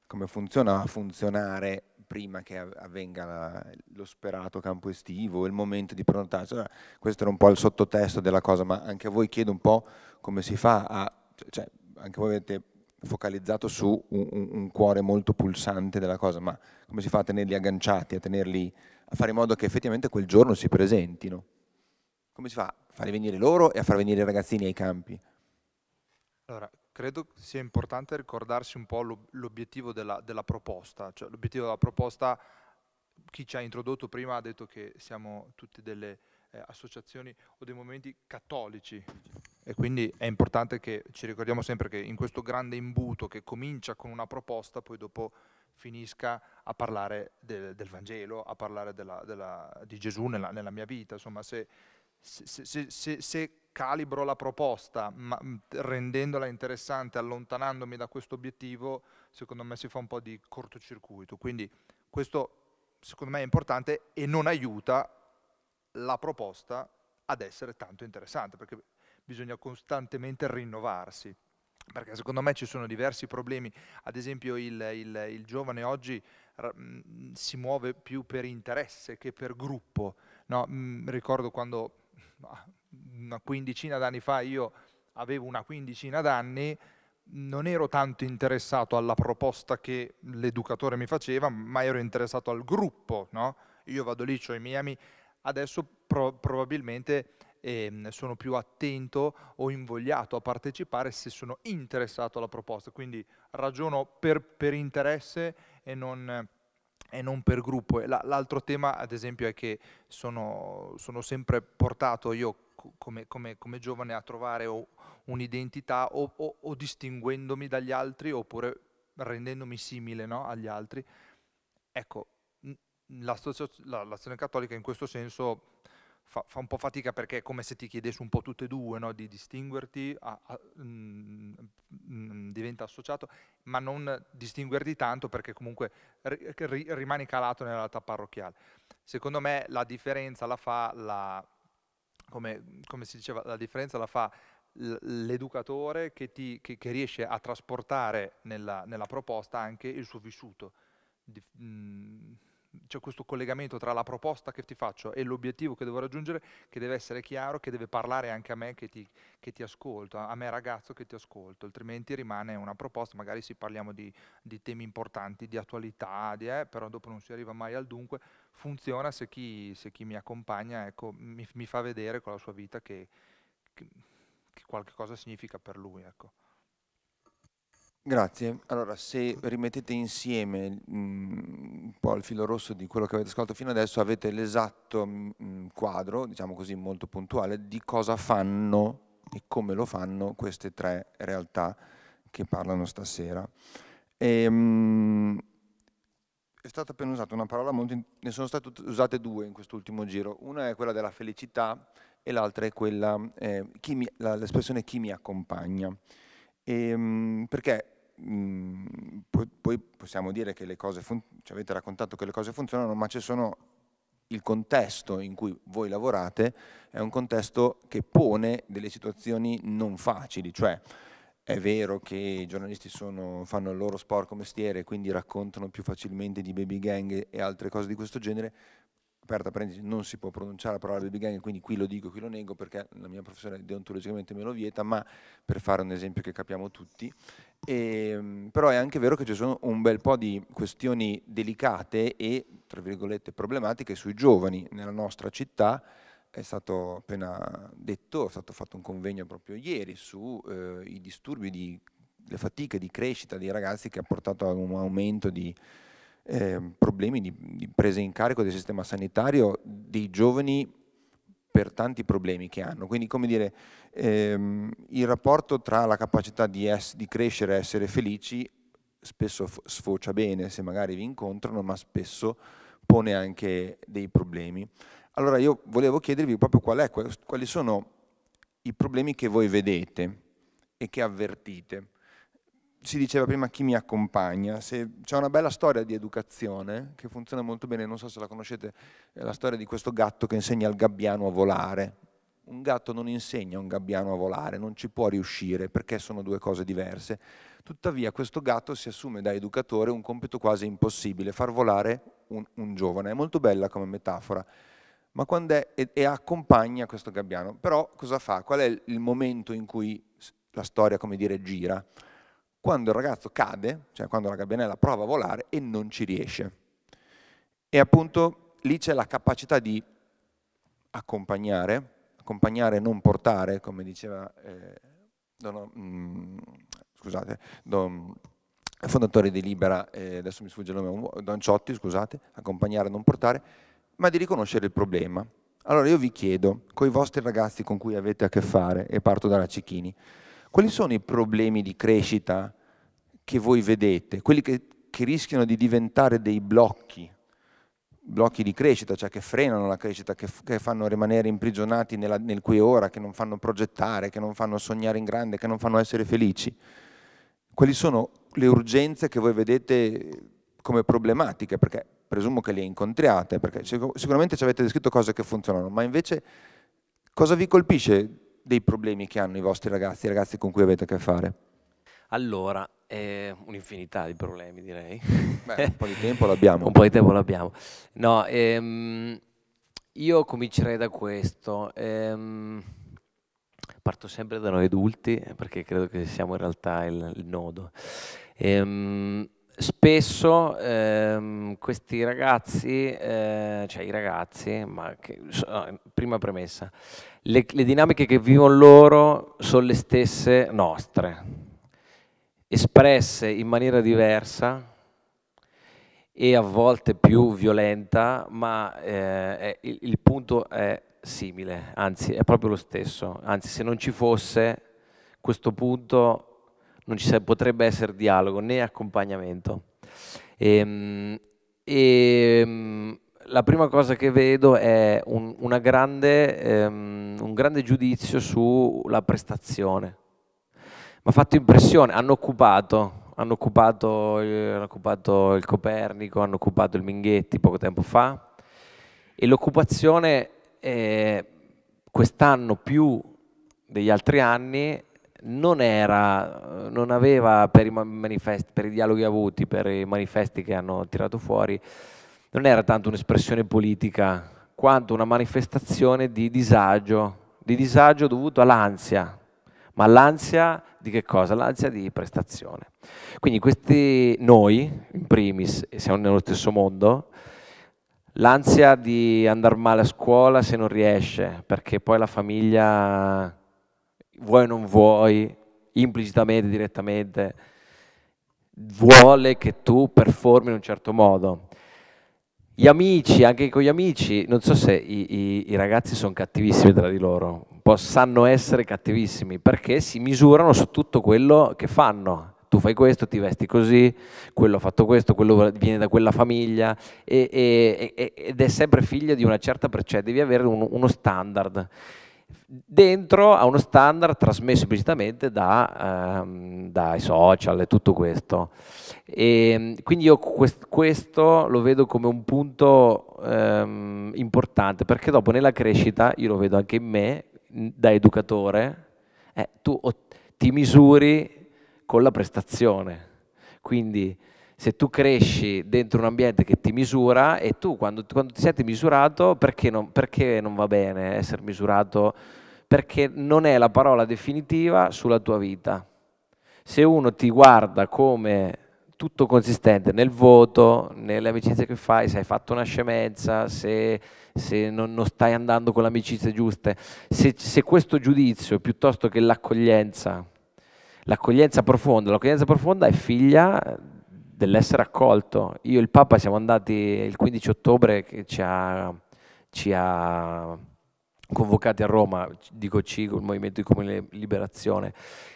come funziona a funzionare prima che avvenga la, lo sperato campo estivo, il momento di prenotarsi. Cioè, allora, questo era un po' il sottotesto della cosa, ma anche a voi chiedo un po' come si fa a... Cioè, anche voi avete focalizzato su un, un, cuore molto pulsante della cosa, ma come si fa a tenerli agganciati, a, tenerli, a fare in modo che effettivamente quel giorno si presentino? Come si fa a farli venire loro e a far venire i ragazzini ai campi? Allora, credo sia importante ricordarsi un po' l'obiettivo della, della proposta, cioè l'obiettivo della proposta, chi ci ha introdotto prima ha detto che siamo tutti delle eh, associazioni o dei movimenti cattolici. E quindi è importante che ci ricordiamo sempre che in questo grande imbuto che comincia con una proposta, poi dopo finisca a parlare del, del Vangelo, a parlare della, della, di Gesù nella, nella, mia vita. Insomma, se, se, se, se, se calibro la proposta ma mm, rendendola interessante, allontanandomi da questo obiettivo, secondo me si fa un po' di cortocircuito. Quindi questo secondo me è importante e non aiuta la proposta ad essere tanto interessante, perché bisogna costantemente rinnovarsi. Perché secondo me ci sono diversi problemi, ad esempio il, il, il giovane oggi mh, mm, si muove più per interesse che per gruppo. No, mh, mm, ricordo quando ah, una quindicina d'anni fa io avevo una quindicina d'anni, non ero tanto interessato alla proposta che l'educatore mi faceva, ma ero interessato al gruppo. No? Io vado lì, ho i miei amici, adesso pro probabilmente ehm, sono più attento o invogliato a partecipare se sono interessato alla proposta, quindi ragiono per, per interesse e non e non per gruppo. L'altro tema, ad esempio, è che sono, sono sempre portato io come, come, come, giovane a trovare un'identità o, o, o, distinguendomi dagli altri oppure rendendomi simile no, agli altri. Ecco, l'azione cattolica in questo senso fa, fa, un po' fatica perché è come se ti chiedesse un po' tutte e due, no? di distinguerti, a, a, mh, mm, mh, mm, mm, diventa associato, ma non distinguerti tanto perché comunque ri, rimani calato nella realtà parrocchiale. Secondo me la differenza la fa, la, come, come si diceva, la differenza la fa l'educatore che, ti, che, che, riesce a trasportare nella, nella, proposta anche il suo vissuto. Di, mh, c'è questo collegamento tra la proposta che ti faccio e l'obiettivo che devo raggiungere che deve essere chiaro, che deve parlare anche a me che ti, che ti ascolto, a me ragazzo che ti ascolto, altrimenti rimane una proposta, magari si parliamo di, di temi importanti, di attualità, di, eh, però dopo non si arriva mai al dunque, funziona se chi, se chi mi accompagna ecco, mi, mi, fa vedere con la sua vita che, che, che qualche cosa significa per lui. Ecco. Grazie. Allora, se rimettete insieme mh, mm, un po' il filo rosso di quello che avete ascoltato fino adesso, avete l'esatto mh, mm, quadro, diciamo così, molto puntuale, di cosa fanno e come lo fanno queste tre realtà che parlano stasera. E, ehm, mh, è stata appena usata una parola molto... ne sono state usate due in quest'ultimo giro. Una è quella della felicità e l'altra è quella, eh, chi mi, l'espressione chi mi accompagna. E, ehm, perché mh, poi, possiamo dire che le cose fun- ci avete raccontato che le cose funzionano, ma ci sono il contesto in cui voi lavorate è un contesto che pone delle situazioni non facili, cioè è vero che i giornalisti sono, fanno il loro sporco mestiere, e quindi raccontano più facilmente di baby gang e altre cose di questo genere, aperta parentesi, non si può pronunciare la parola baby gang, quindi qui lo dico, qui lo nego perché la mia professione deontologicamente me lo vieta, ma per fare un esempio che capiamo tutti. E, ehm, però è anche vero che ci sono un bel po' di questioni delicate e, tra virgolette, problematiche sui giovani nella nostra città. È stato appena detto, è stato fatto un convegno proprio ieri sui eh, disturbi, di, le fatiche di crescita dei ragazzi che ha portato ad un aumento di eh, problemi di, di presa in carico del sistema sanitario dei giovani per tanti problemi che hanno. Quindi, come dire, ehm, il rapporto tra la capacità di, es- di crescere e essere felici spesso f- sfocia bene se magari vi incontrano, ma spesso pone anche dei problemi. Allora io volevo chiedervi proprio qual è, quali sono i problemi che voi vedete e che avvertite si diceva prima chi mi accompagna, c'è una bella storia di educazione che funziona molto bene, non so se la conoscete, è la storia di questo gatto che insegna al gabbiano a volare. Un gatto non insegna a un gabbiano a volare, non ci può riuscire perché sono due cose diverse. Tuttavia questo gatto si assume da educatore un compito quasi impossibile, far volare un, un giovane. È molto bella come metafora ma quando è, e, e, accompagna questo gabbiano. Però cosa fa? Qual è il momento in cui la storia, come dire, gira? quando il ragazzo cade, cioè quando la gabbianella prova a volare e non ci riesce. E appunto lì c'è la capacità di accompagnare, accompagnare e non portare, come diceva eh, dono, mh, mm, scusate, don, fondatore di Libera, eh, adesso mi sfugge il nome, Don Ciotti, scusate, accompagnare e non portare, ma di riconoscere il problema. Allora io vi chiedo, con i vostri ragazzi con cui avete a che fare, e parto dalla Cicchini, quali sono i problemi di crescita che voi vedete, quelli che, che rischiano di diventare dei blocchi, blocchi di crescita, cioè che frenano la crescita, che, che fanno rimanere imprigionati nella, nel qui e ora, che non fanno progettare, che non fanno sognare in grande, che non fanno essere felici. Quali sono le urgenze che voi vedete come problematiche? Perché presumo che le incontriate, perché sicuramente ci avete descritto cose che funzionano, ma invece cosa vi colpisce dei problemi che hanno i vostri ragazzi, i ragazzi con cui avete a che fare? Allora, eh, un'infinità di problemi direi. [LAUGHS] Beh, un po' di tempo l'abbiamo. [LAUGHS] un po' di tempo l'abbiamo. No, ehm, io comincerei da questo. Ehm, parto sempre da noi adulti eh, perché credo che siamo in realtà il, il nodo. Ehm, spesso ehm, questi ragazzi, eh, cioè i ragazzi, ma che, no, ah, prima premessa, le, le, dinamiche che vivono loro sono le stesse nostre, espresse in maniera diversa e a volte più violenta, ma eh, è, il, il punto è simile, anzi è proprio lo stesso, anzi se non ci fosse questo punto non ci potrebbe essere dialogo né accompagnamento. E, ehm, e, ehm, la prima cosa che vedo è un, grande, ehm, un grande giudizio sulla prestazione. Mi ha fatto impressione, hanno occupato, hanno, occupato, hanno occupato il Copernico, hanno occupato il Minghetti poco tempo fa e l'occupazione eh, quest'anno più degli altri anni non, era, non aveva per i, manifesti, per i dialoghi avuti, per i manifesti che hanno tirato fuori, non era tanto un'espressione politica quanto una manifestazione di disagio, di disagio dovuto all'ansia, ma l'ansia di che cosa? L'ansia di prestazione. Quindi questi noi, in primis, siamo nello stesso mondo, l'ansia di andare male a scuola se non riesce, perché poi la famiglia vuoi o non vuoi, implicitamente, direttamente, vuole che tu performi in un certo modo. Gli amici, anche con gli amici, non so se i, i, i ragazzi sono cattivissimi tra di loro, sanno essere cattivissimi perché si misurano su tutto quello che fanno. Tu fai questo, ti vesti così, quello ha fatto questo, quello viene da quella famiglia e, e, ed è sempre figlio di una certa percezione, devi avere un, uno standard dentro a uno standard trasmesso implicitamente da, um, dai social e tutto questo. E, ehm, quindi io quest questo lo vedo come un punto um, importante, perché dopo nella crescita, io lo vedo anche in me, da educatore, eh, tu ti misuri con la prestazione. Quindi se tu cresci dentro un ambiente che ti misura e tu quando, quando ti senti misurato, perché non, perché non, va bene essere misurato? Perché non è la parola definitiva sulla tua vita. Se uno ti guarda come tutto consistente nel voto, nelle amicizie che fai, se hai fatto una scemenza, se, se non, non, stai andando con le amicizie giuste, se, se questo giudizio piuttosto che l'accoglienza, l'accoglienza profonda, l'accoglienza profonda è figlia dell'essere accolto. Io e il Papa siamo andati il 15 ottobre che ci ha, ci ha convocati a Roma, dico C, col Movimento di Comune Liberazione,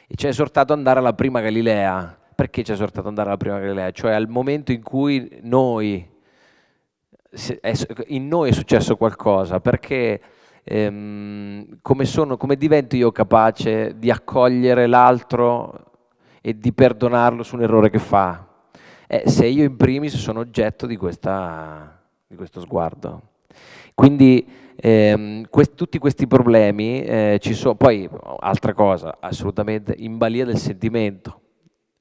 e ci ha esortato ad andare alla prima Galilea. Perché ci ha esortato ad andare alla prima Galilea? Cioè al momento in cui noi, in noi è successo qualcosa, perché... Ehm, come, sono, come divento io capace di accogliere l'altro e di perdonarlo su un errore che fa, eh, se io in primis sono oggetto di, questa, di questo sguardo. Quindi ehm, quest tutti questi problemi eh, ci sono, poi altra cosa, assolutamente in balia del sentimento,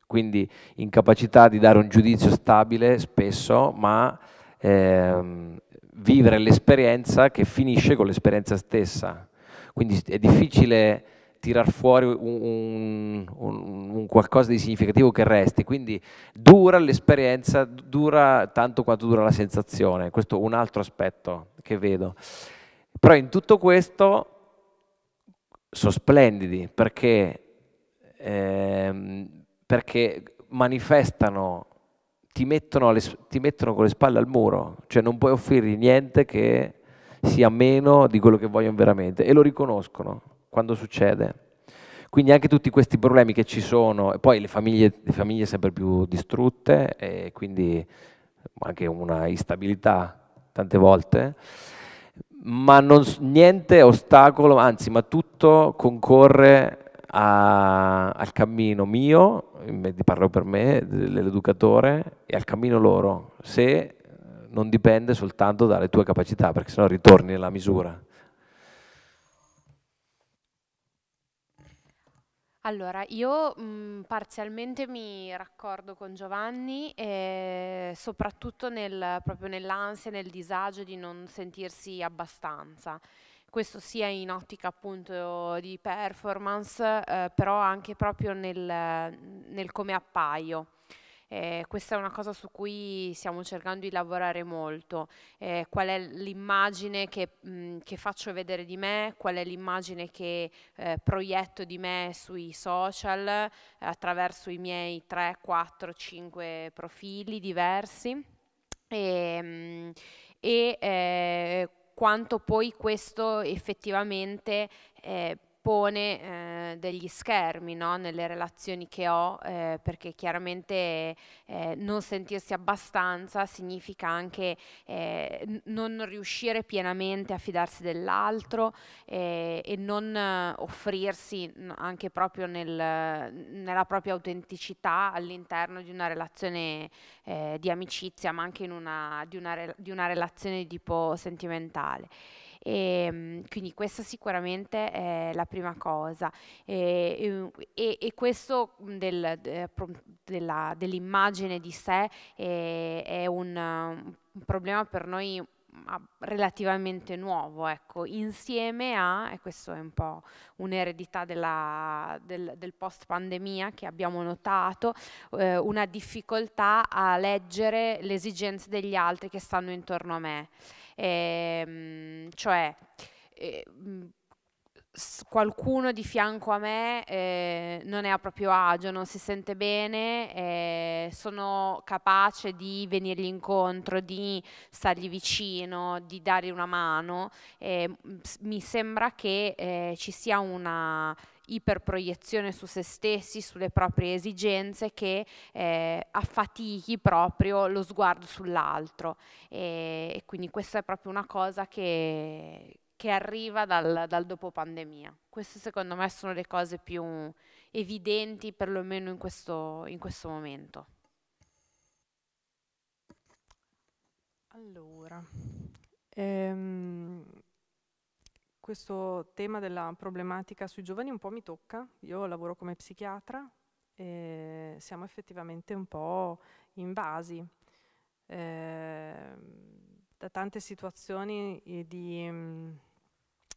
quindi incapacità di dare un giudizio stabile spesso, ma ehm, vivere l'esperienza che finisce con l'esperienza stessa. Quindi è difficile tirar fuori un, un, un, qualcosa di significativo che resti. Quindi dura l'esperienza, dura tanto quanto dura la sensazione. Questo è un altro aspetto che vedo. Però in tutto questo sono splendidi perché, eh, perché manifestano, ti mettono, alle, ti mettono con le spalle al muro, cioè non puoi offrirgli niente che sia meno di quello che vogliono veramente e lo riconoscono quando succede. Quindi anche tutti questi problemi che ci sono, e poi le famiglie, le famiglie sempre più distrutte, e quindi anche una instabilità tante volte, ma non, niente ostacolo, anzi, ma tutto concorre a, al cammino mio, parlo per me, dell'educatore, e al cammino loro, se non dipende soltanto dalle tue capacità, perché sennò ritorni nella misura. Allora, io mh, mhmm, parzialmente mi raccordo con Giovanni, eh, soprattutto nel, proprio nell'ansia, nel disagio di non sentirsi abbastanza. Questo sia in ottica appunto di performance, eh, però anche proprio nel, nel come appaio. Eh, questa è una cosa su cui stiamo cercando di lavorare molto. Eh, qual è l'immagine che, mh, mm, che, faccio vedere di me, qual è l'immagine che eh, proietto di me sui social attraverso i miei 3, 4, 5 profili diversi ehm, e, mh, eh, e quanto poi questo effettivamente eh, presuppone eh, degli schermi no? nelle relazioni che ho, eh, perché chiaramente eh, non sentirsi abbastanza significa anche eh, non riuscire pienamente a fidarsi dell'altro eh, e non offrirsi anche proprio nel, nella propria autenticità all'interno di una relazione di amicizia, ma anche una, di, una, di una relazione di tipo sentimentale. E, ehm, quindi questa sicuramente è la prima cosa. Ehm, e, e, e questo mhmm, del, della, dell'immagine di sé eh, è, è un, un problema per noi relativamente nuovo, ecco, insieme a, e questo è un po' un'eredità della, del, del, post pandemia che abbiamo notato, eh, una difficoltà a leggere le esigenze degli altri che stanno intorno a me ehm, cioè eh, qualcuno di fianco a me eh, non è a proprio agio, non si sente bene, eh, sono capace di venirgli incontro, di stargli vicino, di dargli una mano. Eh, mi sembra che eh, ci sia una iperproiezione su se stessi, sulle proprie esigenze che eh, affatichi proprio lo sguardo sull'altro e, e, quindi questa è proprio una cosa che, che arriva dal, dal dopo pandemia. Queste secondo me sono le cose più evidenti perlomeno in questo, in questo momento. Allora, ehm, questo tema della problematica sui giovani un po' mi tocca, io lavoro come psichiatra e siamo effettivamente un po' invasi eh, da tante situazioni di,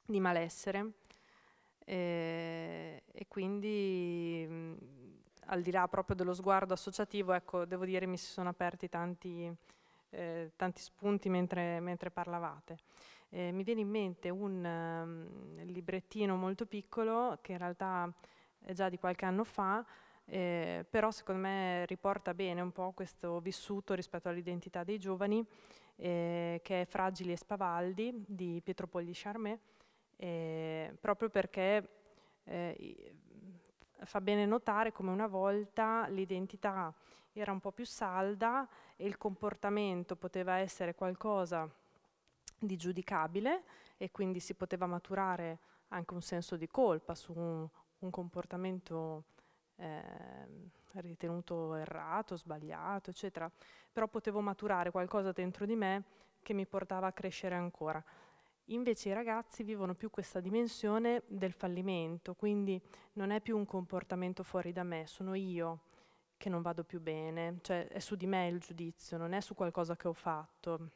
di malessere eh, e quindi al di là proprio dello sguardo associativo, ecco, devo dire mi si sono aperti tanti, eh, tanti spunti mentre, mentre parlavate. Eh, mi viene in mente un um, librettino molto piccolo che in realtà è già di qualche anno fa, eh, però secondo me riporta bene un po' questo vissuto rispetto all'identità dei giovani, eh, che è Fragili e Spavaldi di Pietro Pogli Charmet, eh, proprio perché eh, fa bene notare come una volta l'identità era un po' più salda e il comportamento poteva essere qualcosa di giudicabile e quindi si poteva maturare anche un senso di colpa su un, un comportamento eh, ritenuto errato, sbagliato, eccetera. Però potevo maturare qualcosa dentro di me che mi portava a crescere ancora. Invece i ragazzi vivono più questa dimensione del fallimento, quindi non è più un comportamento fuori da me, sono io che non vado più bene, cioè è su di me il giudizio, non è su qualcosa che ho fatto,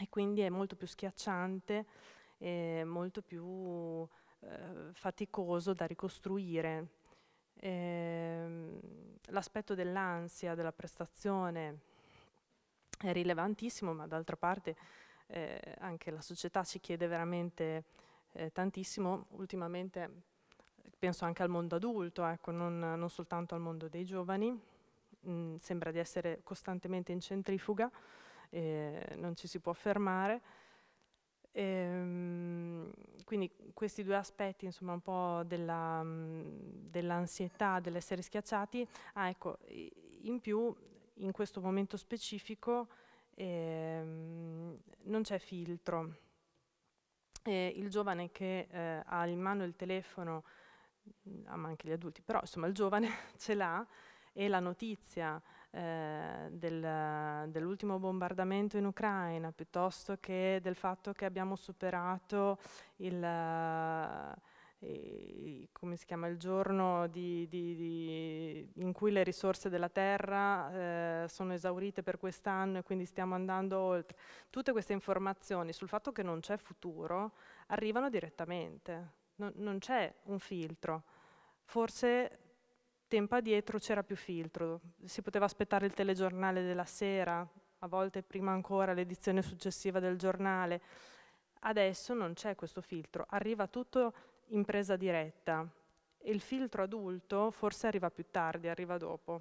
e quindi è molto più schiacciante e molto più eh, faticoso da ricostruire. Ehm, l'aspetto dell'ansia, della prestazione è rilevantissimo, ma d'altra parte eh, anche la società ci chiede veramente eh, tantissimo, ultimamente penso anche al mondo adulto, ecco, non, non, soltanto al mondo dei giovani, mm, sembra di essere costantemente in centrifuga, eh, non ci si può fermare. E, ehm, quindi questi due aspetti, insomma, un po' mhmm, dell'ansietà, dell'essere schiacciati. Ah, ecco, in più, in questo momento specifico, eh, non c'è filtro. E il giovane che eh, ha in mano il telefono, mhmm, ma anche gli adulti, però insomma il giovane [LAUGHS] ce l'ha e la notizia eh, del, dell'ultimo bombardamento in Ucraina, piuttosto che del fatto che abbiamo superato il, eh, chiama, il giorno di, di, di, in cui le risorse della terra eh, sono esaurite per quest'anno e quindi stiamo andando oltre. Tutte queste informazioni sul fatto che non c'è futuro arrivano direttamente, non, non c'è un filtro forse tempo addietro c'era più filtro, si poteva aspettare il telegiornale della sera, a volte prima ancora l'edizione successiva del giornale. Adesso non c'è questo filtro, arriva tutto in presa diretta e il filtro adulto forse arriva più tardi, arriva dopo.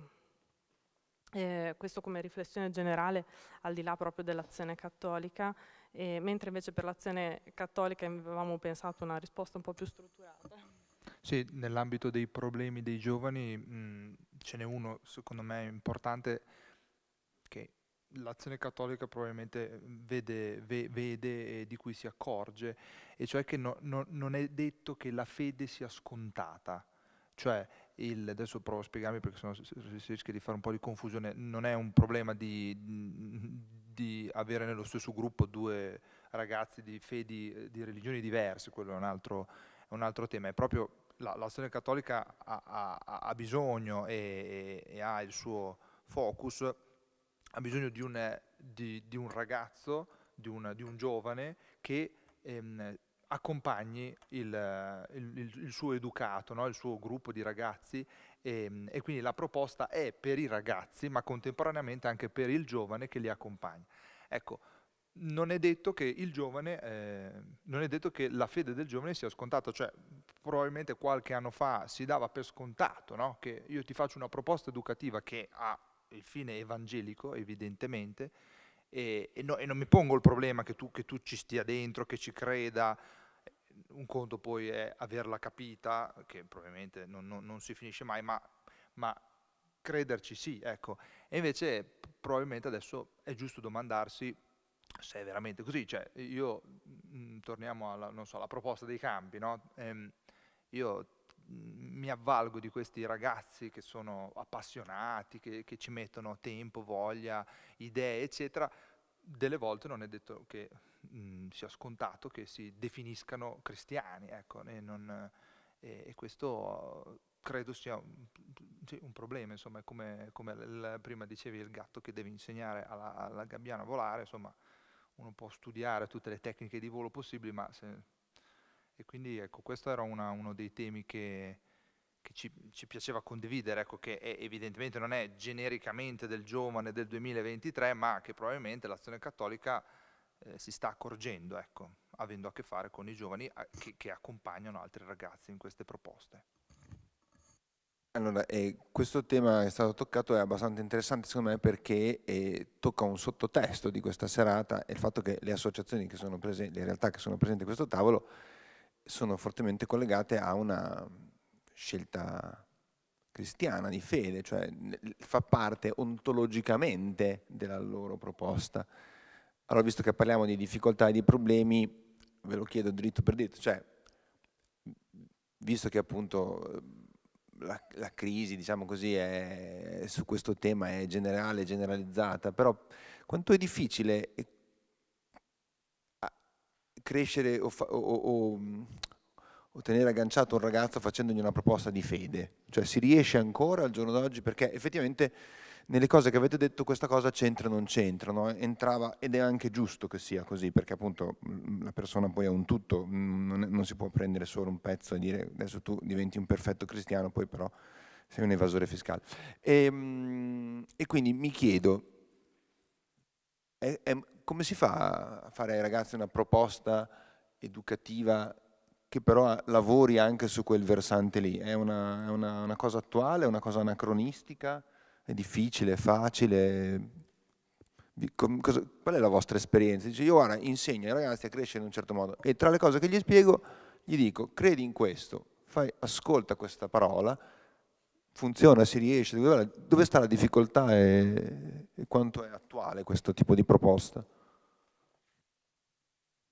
Eh, questo come riflessione generale, al di là proprio dell'azione cattolica, eh, mentre invece per l'azione cattolica avevamo pensato una risposta un po' più strutturata. Sì, nell'ambito dei problemi dei giovani mh, ce n'è uno, secondo me, importante che l'azione cattolica probabilmente vede, ve, vede, e di cui si accorge, e cioè che no, no, non è detto che la fede sia scontata. Cioè, il, adesso provo a spiegarmi perché sennò si rischia di fare un po' di confusione, non è un problema di, di avere nello stesso gruppo due ragazzi di fedi, eh, di religioni diverse, quello è un altro è un altro tema, è proprio la, la storia cattolica ha, ha, ha bisogno e, e, ha il suo focus, ha bisogno di un, di, di un ragazzo, di un, di un, giovane che ehm, accompagni il, il, il, suo educato, no? il suo gruppo di ragazzi e, ehm, e, quindi la proposta è per i ragazzi ma contemporaneamente anche per il giovane che li accompagna. Ecco, non è detto che il giovane, eh, non è detto che la fede del giovane sia scontata, cioè probabilmente qualche anno fa si dava per scontato no? che io ti faccio una proposta educativa che ha il fine evangelico evidentemente e, e, no, e non mi pongo il problema che tu, che tu ci stia dentro, che ci creda, un conto poi è averla capita, che probabilmente non, non, non si finisce mai, ma, ma, crederci sì, ecco. E invece probabilmente adesso è giusto domandarsi se è veramente così, cioè io, mh, mm, torniamo alla, so, alla, proposta dei campi, no? ehm, io mm, mi avvalgo di questi ragazzi che sono appassionati, che, che, ci mettono tempo, voglia, idee, eccetera, delle volte non è detto che mh, mm, sia scontato che si definiscano cristiani, ecco, e, non, e, e questo credo sia un, sì, un problema, insomma, come, come il, prima dicevi il gatto che deve insegnare alla, alla gabbiana a volare, insomma, uno può studiare tutte le tecniche di volo possibili, ma se... e quindi ecco, questo era una, uno dei temi che, che ci, ci, piaceva condividere, ecco, che è, evidentemente non è genericamente del giovane del 2023, ma che probabilmente l'azione cattolica eh, si sta accorgendo, ecco, avendo a che fare con i giovani che, che accompagnano altri ragazzi in queste proposte. Allora, eh, questo tema che è stato toccato è abbastanza interessante secondo me perché eh, tocca un sottotesto di questa serata e il fatto che le associazioni che sono presenti, le realtà che sono presenti a questo tavolo sono fortemente collegate a una scelta cristiana, di fede, cioè fa parte ontologicamente della loro proposta. Allora, visto che parliamo di difficoltà e di problemi, ve lo chiedo dritto per dritto, cioè, visto che appunto la, la, crisi, diciamo così, è, su questo tema è generale, generalizzata, però quanto è difficile eh, crescere o, fa, o, o, mm, o, tenere agganciato un ragazzo facendogli una proposta di fede? Cioè si riesce ancora al giorno d'oggi? Perché effettivamente nelle cose che avete detto questa cosa c'entra o non c'entrano, entrava ed è anche giusto che sia così, perché appunto mm, la persona poi è un tutto, mm, non, non si può prendere solo un pezzo e dire adesso tu diventi un perfetto cristiano, poi però sei un evasore fiscale. E, ehm, e quindi mi chiedo, è, è, come si fa a fare ai ragazzi una proposta educativa che però lavori anche su quel versante lì? È una, una, una cosa attuale, è una cosa anacronistica? È difficile, è facile? qual è la vostra esperienza? Dice, io guarda, insegno ai ragazzi a crescere in un certo modo e tra le cose che gli spiego gli dico, credi in questo, fai, ascolta questa parola, funziona, si riesce, dove sta la difficoltà e, e quanto è attuale questo tipo di proposta?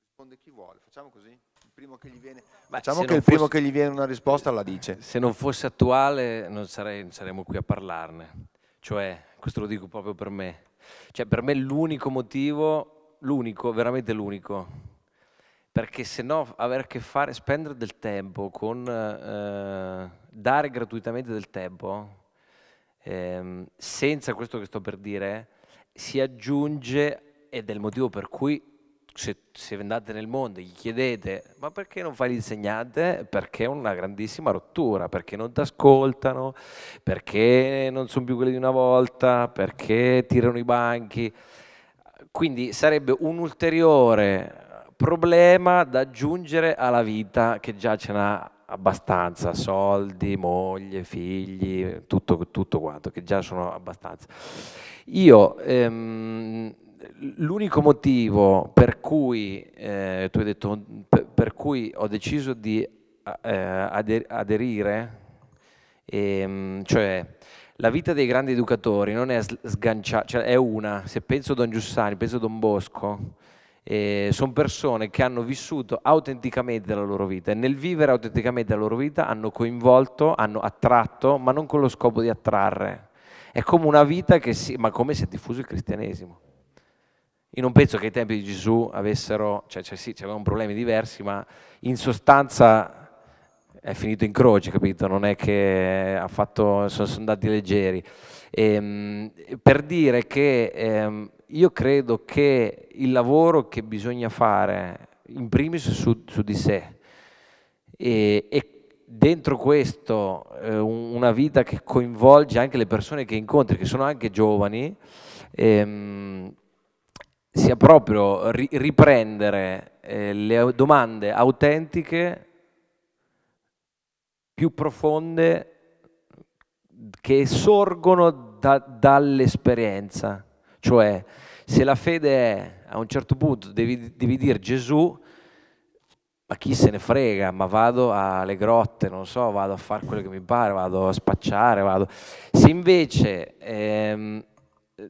Risponde chi vuole, facciamo così? primo che gli viene, Beh, diciamo che il primo che gli viene una risposta la dice. Se non fosse attuale non, sarei, non saremmo qui a parlarne. Cioè, questo lo dico proprio per me. Cioè, per me l'unico motivo, l'unico, veramente l'unico. Perché se no avere a che fare, spendere del tempo con eh, dare gratuitamente del tempo, eh, senza questo che sto per dire, si aggiunge, ed è il motivo per cui se, se, andate nel mondo e gli chiedete ma perché non fai l'insegnante? Perché è una grandissima rottura, perché non ti ascoltano, perché non sono più quelli di una volta, perché tirano i banchi. Quindi sarebbe un ulteriore problema da aggiungere alla vita che già ce n'ha abbastanza, soldi, moglie, figli, tutto, tutto quanto, che già sono abbastanza. Io... Ehm, L'unico motivo per cui, eh, tu hai detto, per, per cui ho deciso di eh, aderire, ehm, cioè la vita dei grandi educatori non è sganciata, cioè è una. Se penso a Don Giussani, penso a Don Bosco, eh, sono persone che hanno vissuto autenticamente la loro vita e nel vivere autenticamente la loro vita hanno coinvolto, hanno attratto, ma non con lo scopo di attrarre. È come una vita che si, ma come si è diffuso il cristianesimo io non penso che ai tempi di Gesù avessero, cioè, cioè sì, c'erano problemi diversi, ma in sostanza è finito in croce, capito? Non è che ha fatto, sono, sono andati leggeri. E, ehm, per dire che ehm, io credo che il lavoro che bisogna fare in primis su, su di sé e, e dentro questo eh, una vita che coinvolge anche le persone che incontri, che sono anche giovani, ehm, sia proprio ri riprendere eh, le domande autentiche più profonde che sorgono da, dall'esperienza. Cioè, se la fede è, a un certo punto devi, devi dire Gesù, ma chi se ne frega, ma vado alle grotte, non so, vado a fare quello che mi pare, vado a spacciare, vado... Se invece... Ehm, eh,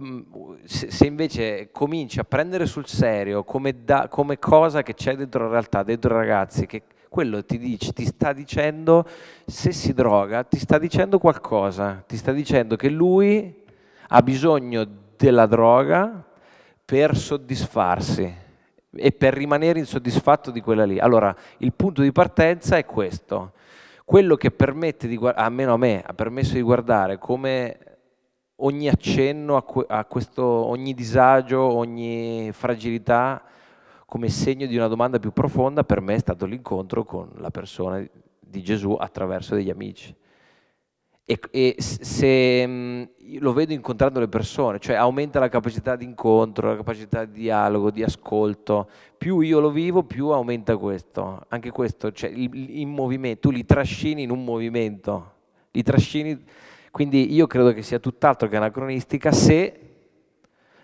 mm, se invece cominci a prendere sul serio come, da, come cosa che c'è dentro la realtà, dentro i ragazzi, che quello ti, dice, ti sta dicendo, se si droga, ti sta dicendo qualcosa, ti sta dicendo che lui ha bisogno della droga per soddisfarsi e per rimanere insoddisfatto di quella lì. Allora, il punto di partenza è questo. Quello che permette di, almeno a me, ha permesso di guardare come ogni accenno a, questo, ogni disagio, ogni fragilità come segno di una domanda più profonda per me è stato l'incontro con la persona di Gesù attraverso degli amici. E, e se mh, mm, lo vedo incontrando le persone, cioè aumenta la capacità di incontro, la capacità di dialogo, di ascolto, più io lo vivo, più aumenta questo. Anche questo, cioè il, il movimento, tu li trascini in un movimento, li trascini quindi io credo che sia tutt'altro che anacronistica se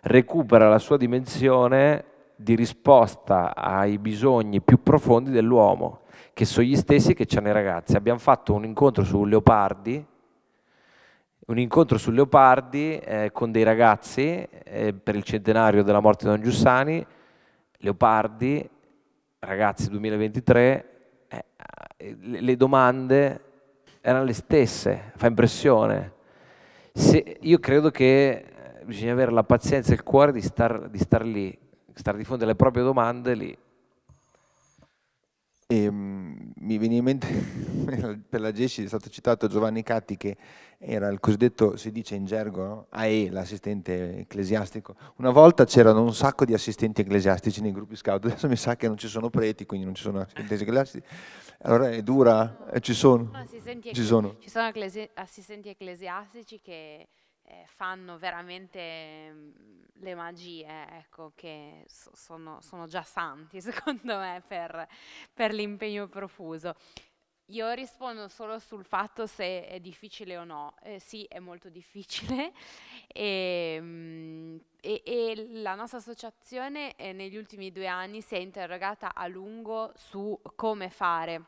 recupera la sua dimensione di risposta ai bisogni più profondi dell'uomo, che sono gli stessi che c'hanno i ragazzi. Abbiamo fatto un incontro su Leopardi, un incontro su Leopardi eh, con dei ragazzi eh, per il centenario della morte di Don Giussani, Leopardi, ragazzi 2023, eh, le, le domande erano le stesse, fa impressione. Se, io credo che bisogna avere la pazienza e il cuore di star, di star lì, star di fronte alle proprie domande lì. E, ehm, mi veniva in mente, [LAUGHS] per la GESI è stato citato Giovanni Catti che era il cosiddetto, si dice in gergo, no? AE, l'assistente ecclesiastico. Una volta c'erano un sacco di assistenti ecclesiastici nei gruppi scout, adesso mi sa che non ci sono preti, quindi non ci sono assistenti ecclesiastici. Allora è dura? Eh, ci sono? Assistenti, ci sono. Ci sono assistenti ecclesiastici che eh, fanno veramente mh, mm, le magie, ecco, che so, sono, sono, già santi [LAUGHS] secondo me per, per l'impegno profuso. Io rispondo solo sul fatto se è difficile o no. Eh, sì, è molto difficile [LAUGHS] e, ehm, e, e la nostra associazione eh, negli ultimi due anni si è interrogata a lungo su come fare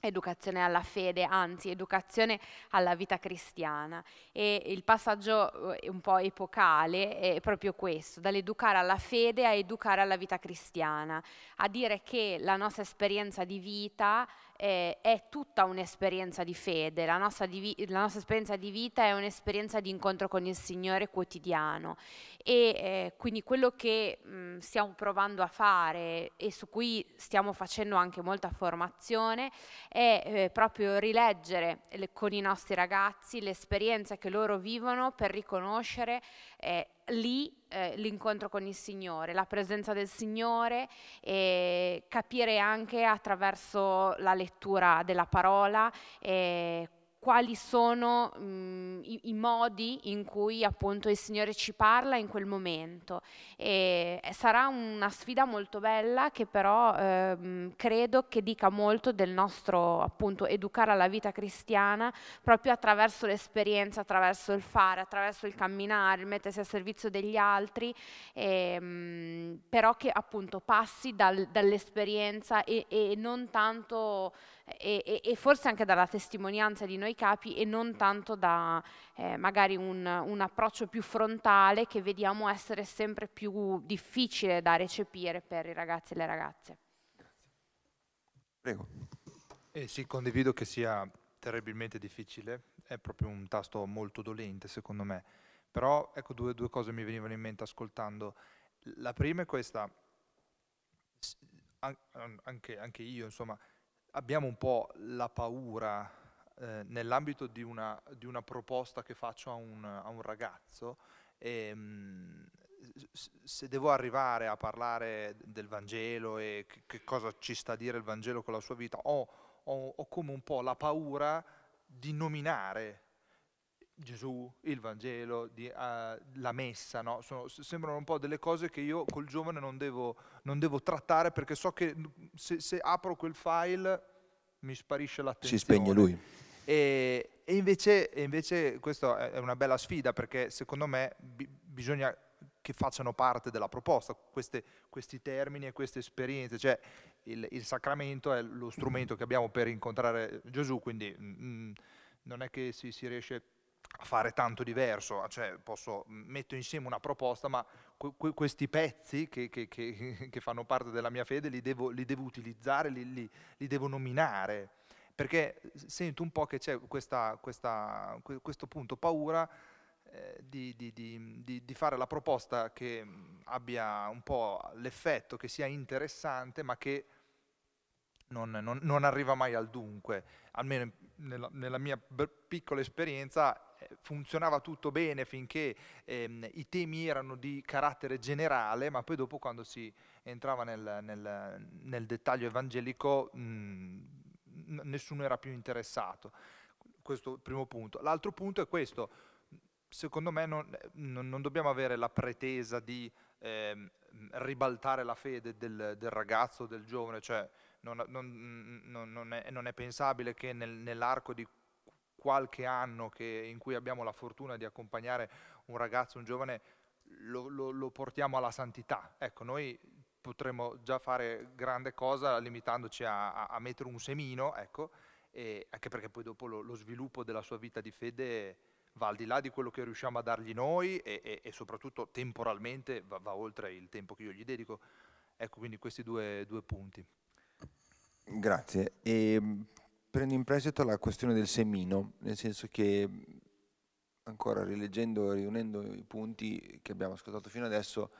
educazione alla fede, anzi educazione alla vita cristiana e il passaggio eh, un po' epocale è proprio questo, dall'educare alla fede a educare alla vita cristiana, a dire che la nostra esperienza di vita eh, è tutta un'esperienza di fede, la nostra, di la nostra, esperienza di vita è un'esperienza di incontro con il Signore quotidiano e eh, quindi quello che mh, mm, stiamo provando a fare e su cui stiamo facendo anche molta formazione è eh, proprio rileggere le, con i nostri ragazzi l'esperienza che loro vivono per riconoscere eh, lì eh, l'incontro con il Signore, la presenza del Signore e capire anche attraverso la lettura della parola eh, quali sono mh, i, i, modi in cui appunto il Signore ci parla in quel momento. E sarà una sfida molto bella che però ehm, credo che dica molto del nostro appunto educare alla vita cristiana proprio attraverso l'esperienza, attraverso il fare, attraverso il camminare, il mettersi a servizio degli altri, ehm, però che appunto passi dal, dall'esperienza e, e non tanto e, e, e, forse anche dalla testimonianza di noi capi e non tanto da eh, magari un, un, approccio più frontale che vediamo essere sempre più difficile da recepire per i ragazzi e le ragazze. Prego. Eh sì, condivido che sia terribilmente difficile, è proprio un tasto molto dolente secondo me, però ecco due, due cose mi venivano in mente ascoltando. La prima è questa, anche, anche io insomma, abbiamo un po' la paura eh, nell'ambito di una, di una, proposta che faccio a un, a un ragazzo. E, ehm, mh, se devo arrivare a parlare del Vangelo e che, che, cosa ci sta a dire il Vangelo con la sua vita, ho, ho, ho come un po' la paura di nominare Gesù, il Vangelo, di, uh, la messa, no? Sono, sembrano un po' delle cose che io col giovane non devo, non devo trattare perché so che se, se, apro quel file mi sparisce l'attenzione. Si spegne lui. E, e invece, invece questa è una bella sfida perché secondo me bi- bisogna che facciano parte della proposta queste, questi termini e queste esperienze. Cioè, il, il, sacramento è lo strumento che abbiamo per incontrare Gesù, quindi mh, mm, mm, non è che si, si riesce fare tanto diverso, cioè posso, metto insieme una proposta, ma que questi pezzi che, che, che, [LAUGHS] che, fanno parte della mia fede li devo, li devo utilizzare, li, li, li, devo nominare, perché sento un po' che c'è questo punto paura eh, di, di, di, di, fare la proposta che abbia un po' l'effetto, che sia interessante, ma che non, non, non arriva mai al dunque, almeno nella, nella mia piccola esperienza eh, funzionava tutto bene finché ehm, i temi erano di carattere generale, ma poi dopo quando si entrava nel, nel, nel dettaglio evangelico mh, mm, nessuno era più interessato. Questo è il primo punto. L'altro punto è questo, secondo me non, non dobbiamo avere la pretesa di ehm, ribaltare la fede del, del ragazzo, del giovane, cioè non, non, non, è, non è, pensabile che nel, nell'arco di qualche anno che, in cui abbiamo la fortuna di accompagnare un ragazzo, un giovane, lo, lo, lo portiamo alla santità. Ecco, noi potremmo già fare grande cosa limitandoci a, a, a mettere un semino, ecco, anche perché poi dopo lo, lo, sviluppo della sua vita di fede va al di là di quello che riusciamo a dargli noi e, e, e soprattutto temporalmente va, va, oltre il tempo che io gli dedico. Ecco quindi questi due, due punti. Grazie. E mm, prendo in prestito la questione del semino, nel senso che mm, ancora rileggendo e riunendo i punti che abbiamo ascoltato fino adesso,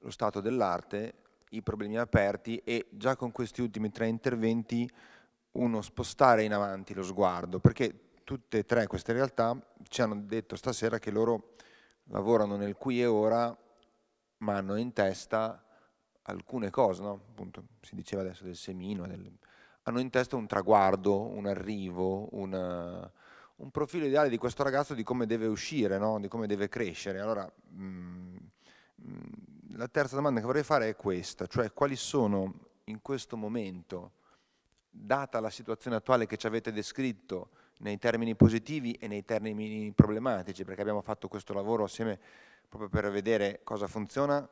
lo stato dell'arte, i problemi aperti e già con questi ultimi tre interventi uno spostare in avanti lo sguardo, perché tutte e tre queste realtà ci hanno detto stasera che loro lavorano nel qui e ora, ma hanno in testa alcune cose, no? appunto si diceva adesso del semino, del, hanno in testa un traguardo, un arrivo, una, eh, un profilo ideale di questo ragazzo di come deve uscire, no? di come deve crescere. Allora, mh, mm, mh, mm, la terza domanda che vorrei fare è questa, cioè quali sono in questo momento, data la situazione attuale che ci avete descritto, nei termini positivi e nei termini problematici, perché abbiamo fatto questo lavoro assieme proprio per vedere cosa funziona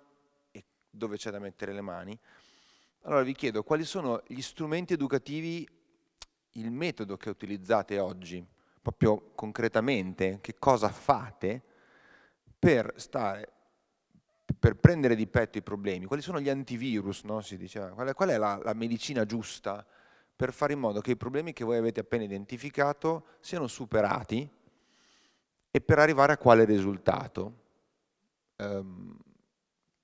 e dove c'è da mettere le mani. Allora vi chiedo quali sono gli strumenti educativi, il metodo che utilizzate oggi, proprio concretamente, che cosa fate per stare per prendere di petto i problemi, quali sono gli antivirus, no? si diceva, ah, qual è, qual è la, la, medicina giusta per fare in modo che i problemi che voi avete appena identificato siano superati e per arrivare a quale risultato? Ehm,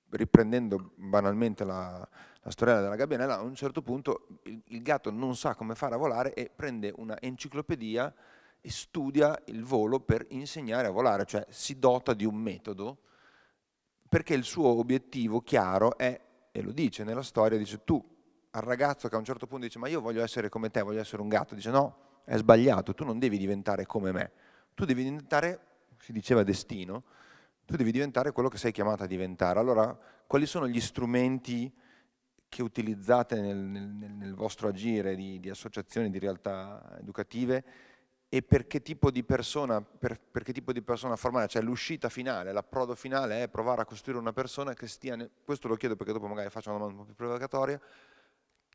riprendendo banalmente la, la storiella della gabbianella, a un certo punto il, il gatto non sa come fare a volare e prende una enciclopedia e studia il volo per insegnare a volare, cioè si dota di un metodo perché il suo obiettivo chiaro è, e lo dice nella storia, dice tu al ragazzo che a un certo punto dice ma io voglio essere come te, voglio essere un gatto, dice no, è sbagliato, tu non devi diventare come me, tu devi diventare, si diceva destino, tu devi diventare quello che sei chiamato a diventare. Allora, quali sono gli strumenti che utilizzate nel, nel, nel vostro agire di, di, associazioni, di realtà educative e per che tipo di persona, per, per tipo di persona formare, cioè l'uscita finale, l'approdo finale è provare a costruire una persona che stia, questo lo chiedo perché dopo magari faccio una domanda un po' più provocatoria,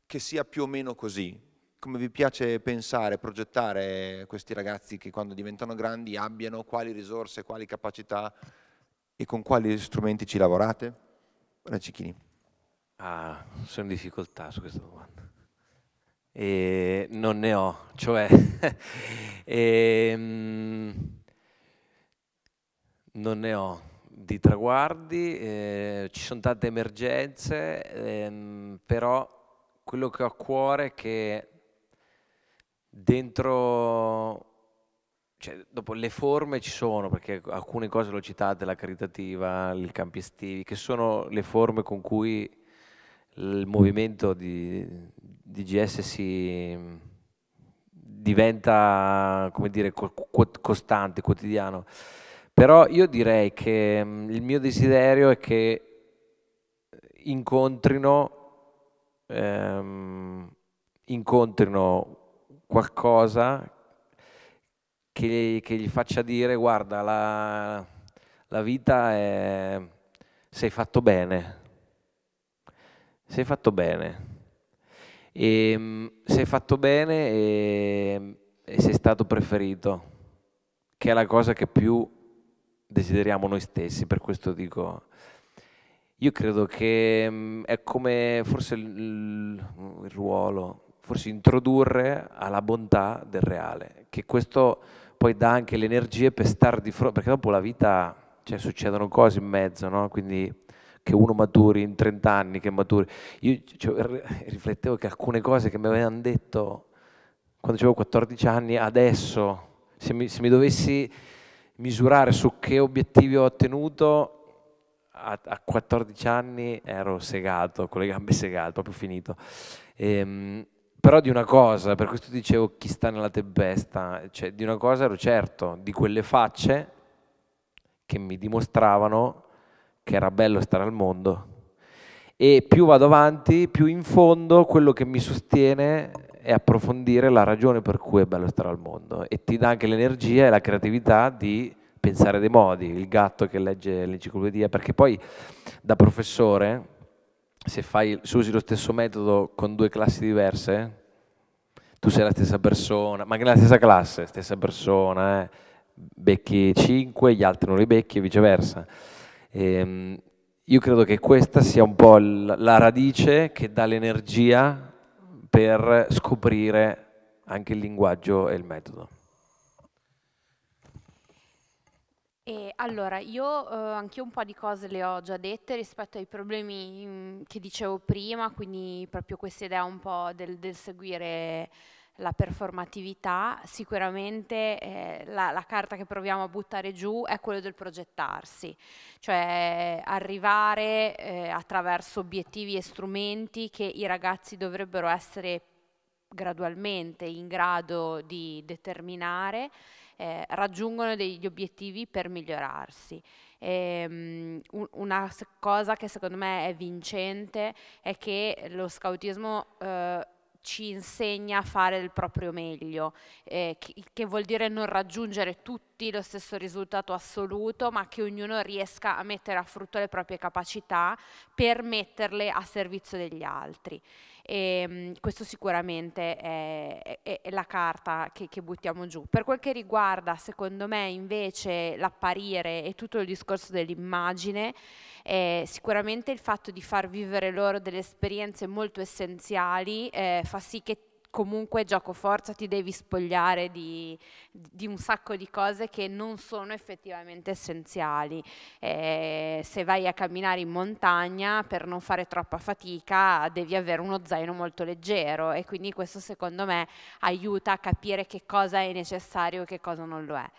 che sia più o meno così, come vi piace pensare, progettare questi ragazzi che quando diventano grandi abbiano quali risorse, quali capacità e con quali strumenti ci lavorate? Racicchini. Ah, sono in difficoltà su questa domanda. E non ne ho, cioè... [LAUGHS] e, ehm, mh, non ne ho di traguardi, eh, ci sono tante emergenze, ehm, però quello che ho a cuore è che dentro, cioè, dopo le forme ci sono, perché alcune cose l'ho citate, la caritativa, i campi estivi, che sono le forme con cui il mm. movimento di, di GS si diventa come dire, costante, quotidiano. Però io direi che mm, il mio desiderio è che incontrino, ehm, incontrino qualcosa che, che, gli faccia dire guarda la, la vita è, sei fatto bene, sei fatto bene. E, ehm, sei fatto bene e, e sei stato preferito, che è la cosa che più desideriamo noi stessi, per questo dico... Io credo che mm, è come forse il, il, ruolo, forse introdurre alla bontà del reale, che questo poi dà anche le energie per stare di fronte, perché dopo la vita, cioè succedono cose in mezzo, no? Quindi che uno maturi in 30 anni, che maturi. Io cioè, riflettevo che alcune cose che mi avevano detto quando avevo 14 anni, adesso, se mi, se mi, dovessi misurare su che obiettivi ho ottenuto, a, a 14 anni ero segato, con le gambe segate, proprio finito. Ehm, però di una cosa, per questo dicevo chi sta nella tempesta, cioè di una cosa ero certo, di quelle facce che mi dimostravano che era bello stare al mondo. E più vado avanti, più in fondo quello che mi sostiene è approfondire la ragione per cui è bello stare al mondo e ti dà anche l'energia e la creatività di pensare dei modi, il gatto che legge l'enciclopedia, perché poi da professore, se, fai, se usi lo stesso metodo con due classi diverse, tu sei la stessa persona, ma anche nella stessa classe, stessa persona, eh, becchi 5, gli altri non li becchi e viceversa e, ehm, io credo che questa sia un po' la radice che dà l'energia per scoprire anche il linguaggio e il metodo. E allora, io eh, anche un po' di cose le ho già dette rispetto ai problemi mh, mm, che dicevo prima, quindi proprio questa idea un po' del, del seguire la performatività, sicuramente eh, la, la, carta che proviamo a buttare giù è quella del progettarsi, cioè arrivare eh, attraverso obiettivi e strumenti che i ragazzi dovrebbero essere gradualmente in grado di determinare, eh, raggiungono degli obiettivi per migliorarsi. E, ehm, um, una cosa che secondo me è vincente è che lo scautismo eh, ci insegna a fare il proprio meglio, eh, che, che, vuol dire non raggiungere tutti lo stesso risultato assoluto, ma che ognuno riesca a mettere a frutto le proprie capacità per metterle a servizio degli altri e ehm, questo sicuramente è, è, è la carta che, che, buttiamo giù. Per quel che riguarda secondo me invece l'apparire e tutto il discorso dell'immagine, eh, sicuramente il fatto di far vivere loro delle esperienze molto essenziali eh, fa sì che comunque gioco forza ti devi spogliare di, di, un sacco di cose che non sono effettivamente essenziali. Eh, se vai a camminare in montagna, per non fare troppa fatica, devi avere uno zaino molto leggero e quindi questo secondo me aiuta a capire che cosa è necessario e che cosa non lo è.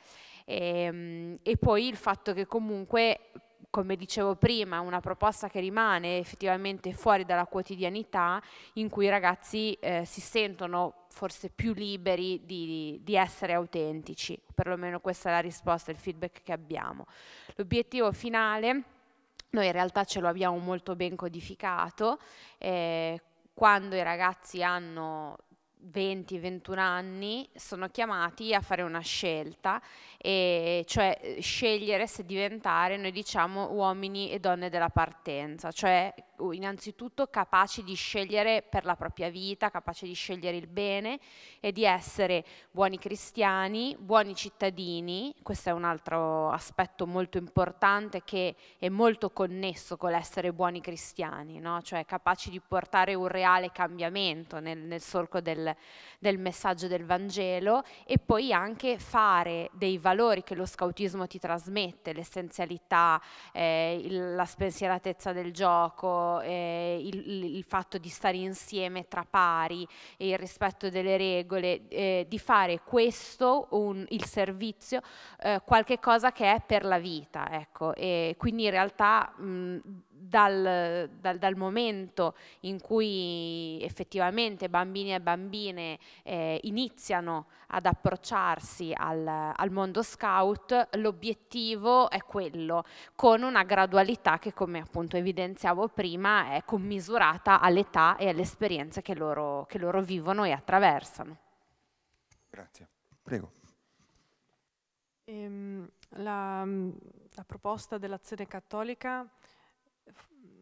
E, ehm, e poi il fatto che comunque come dicevo prima, una proposta che rimane effettivamente fuori dalla quotidianità, in cui i ragazzi eh, si sentono forse più liberi di, di, essere autentici, perlomeno questa è la risposta, il feedback che abbiamo. L'obiettivo finale, noi in realtà ce lo abbiamo molto ben codificato, eh, quando i ragazzi hanno 20-21 anni sono chiamati a fare una scelta, e cioè eh, scegliere se diventare, noi diciamo, uomini e donne della partenza, cioè innanzitutto capaci di scegliere per la propria vita, capaci di scegliere il bene e di essere buoni cristiani, buoni cittadini, questo è un altro aspetto molto importante che è molto connesso con l'essere buoni cristiani, no? cioè capaci di portare un reale cambiamento nel, nel solco del, del messaggio del Vangelo e poi anche fare dei valori che lo scautismo ti trasmette, l'essenzialità, eh, la spensieratezza del gioco, eh, il, il, fatto di stare insieme tra pari e il rispetto delle regole, eh, di fare questo, un, il servizio, eh, qualche cosa che è per la vita, ecco, e quindi in realtà mh, dal, dal, dal, momento in cui effettivamente bambini e bambine eh, iniziano ad approcciarsi al, al mondo scout, l'obiettivo è quello, con una gradualità che come appunto evidenziavo prima è commisurata all'età e alle esperienze che loro, che loro vivono e attraversano. Grazie. Prego. Ehm, la, la proposta dell'azione cattolica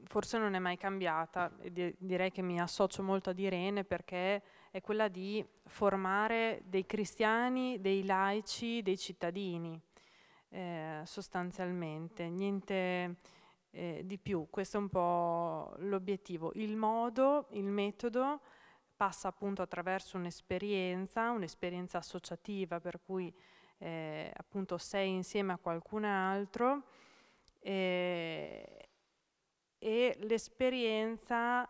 forse non è mai cambiata, direi che mi associo molto ad Irene perché è quella di formare dei cristiani, dei laici, dei cittadini, eh, sostanzialmente, niente eh, di più, questo è un po' l'obiettivo. Il modo, il metodo passa appunto attraverso un'esperienza, un'esperienza associativa per cui eh, appunto sei insieme a qualcun altro. Eh, e l'esperienza,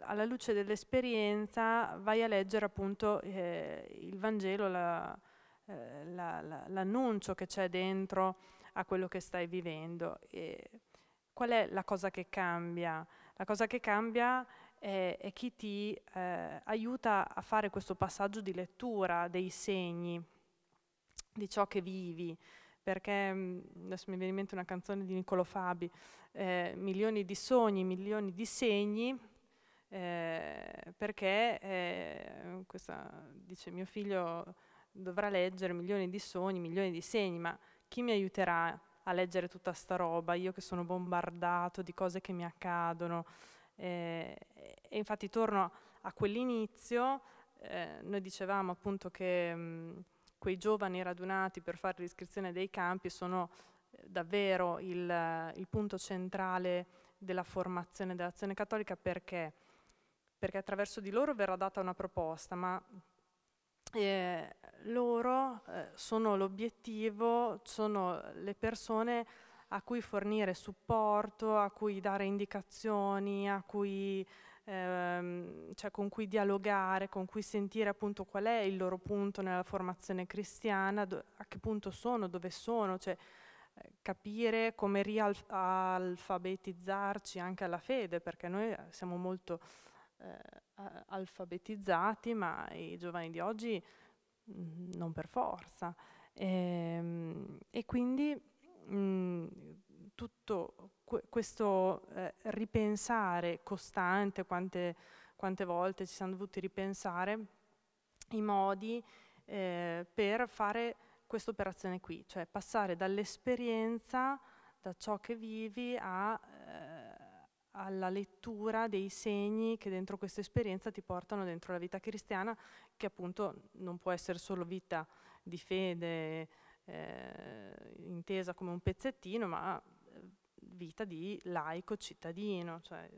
alla luce dell'esperienza, vai a leggere appunto eh, il Vangelo, l'annuncio eh, la, la, che c'è dentro a quello che stai vivendo. E qual è la cosa che cambia? La cosa che cambia è, è chi ti eh, aiuta a fare questo passaggio di lettura dei segni, di ciò che vivi, perché mm, adesso mi viene in mente una canzone di Niccolo Fabi, eh, milioni di sogni, milioni di segni, eh, perché eh, questa, dice mio figlio dovrà leggere milioni di sogni, milioni di segni, ma chi mi aiuterà a leggere tutta sta roba? Io che sono bombardato di cose che mi accadono. Eh, e infatti torno a quell'inizio, eh, noi dicevamo appunto che... Mh, mm, quei giovani radunati per fare l'iscrizione dei campi sono eh, davvero il, eh, il punto centrale della formazione dell'azione cattolica perché? perché attraverso di loro verrà data una proposta, ma eh, loro eh, sono l'obiettivo, sono le persone a cui fornire supporto, a cui dare indicazioni, a cui ehm, cioè con cui dialogare, con cui sentire appunto qual è il loro punto nella formazione cristiana, do, a che punto sono, dove sono, cioè eh, capire come rialfabetizzarci anche alla fede, perché noi eh, siamo molto eh, alfabetizzati, ma i giovani di oggi mm, non per forza. E, ehm, e quindi mh, mm, tutto questo eh, ripensare costante, quante, quante, volte ci siamo dovuti ripensare i modi eh, per fare questa operazione qui, cioè passare dall'esperienza, da ciò che vivi, a, eh, alla lettura dei segni che dentro questa esperienza ti portano dentro la vita cristiana, che appunto non può essere solo vita di fede, eh, intesa come un pezzettino, ma vita di laico cittadino, cioè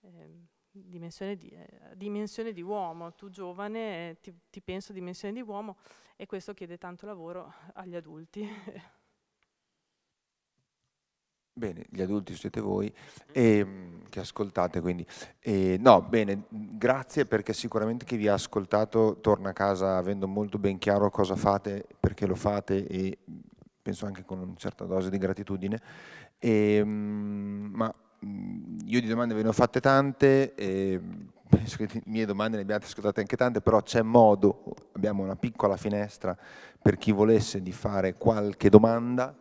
eh, dimensione, di, eh, dimensione, di, uomo, tu giovane eh, ti, ti penso dimensione di uomo e questo chiede tanto lavoro agli adulti. [LAUGHS] Bene, gli adulti siete voi mm. e, ehm, che ascoltate quindi. E, eh, no, bene, grazie perché sicuramente chi vi ha ascoltato torna a casa avendo molto ben chiaro cosa fate, perché lo fate e penso anche con una certa dose di gratitudine. E, ehm, ma mhmm, io di domande ve ne ho fatte tante, ehm, [LAUGHS] penso che le mie domande ne abbiate ascoltate anche tante, però c'è modo, abbiamo una piccola finestra per chi volesse di fare qualche domanda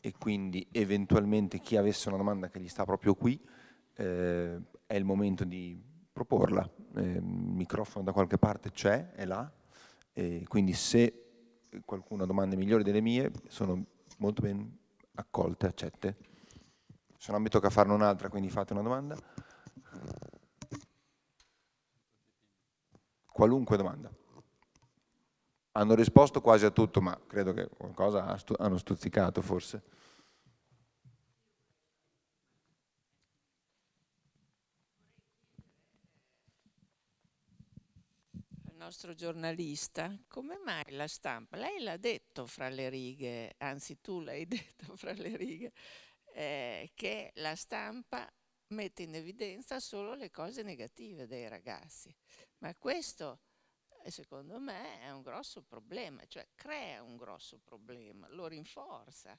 e quindi eventualmente chi avesse una domanda che gli sta proprio qui, eh, è il momento di proporla. Eh, il microfono da qualche parte c'è, è là, eh, quindi se qualcuno ha domande migliori delle mie sono molto ben accolte, accette se no mi tocca farne un'altra, quindi fate una domanda. Qualunque domanda. Hanno risposto quasi a tutto, ma credo che qualcosa hanno stuzzicato forse. nostro giornalista, come mai la stampa? Lei l'ha detto fra le righe, anzi tu l'hai [LAUGHS] detto fra le righe, eh, che la stampa mette in evidenza solo le cose negative dei ragazzi. Ma questo, eh, secondo me, è un grosso problema, cioè crea un grosso problema, lo rinforza.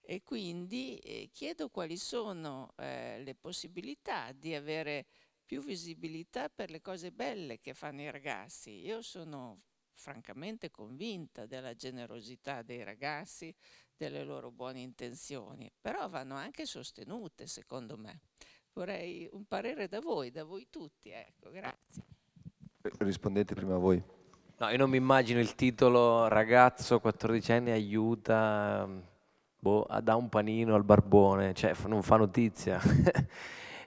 E quindi eh, chiedo quali sono eh, le possibilità di avere più visibilità per le cose belle che fanno i ragazzi. Io sono francamente convinta della generosità dei ragazzi, delle loro buone intenzioni, però vanno anche sostenute secondo me. Vorrei un parere da voi, da voi tutti, ecco, grazie. Rispondete prima voi. No, io non mi immagino il titolo ragazzo 14 anni aiuta boh, a da un panino al barbone, cioè non fa notizia. [LAUGHS]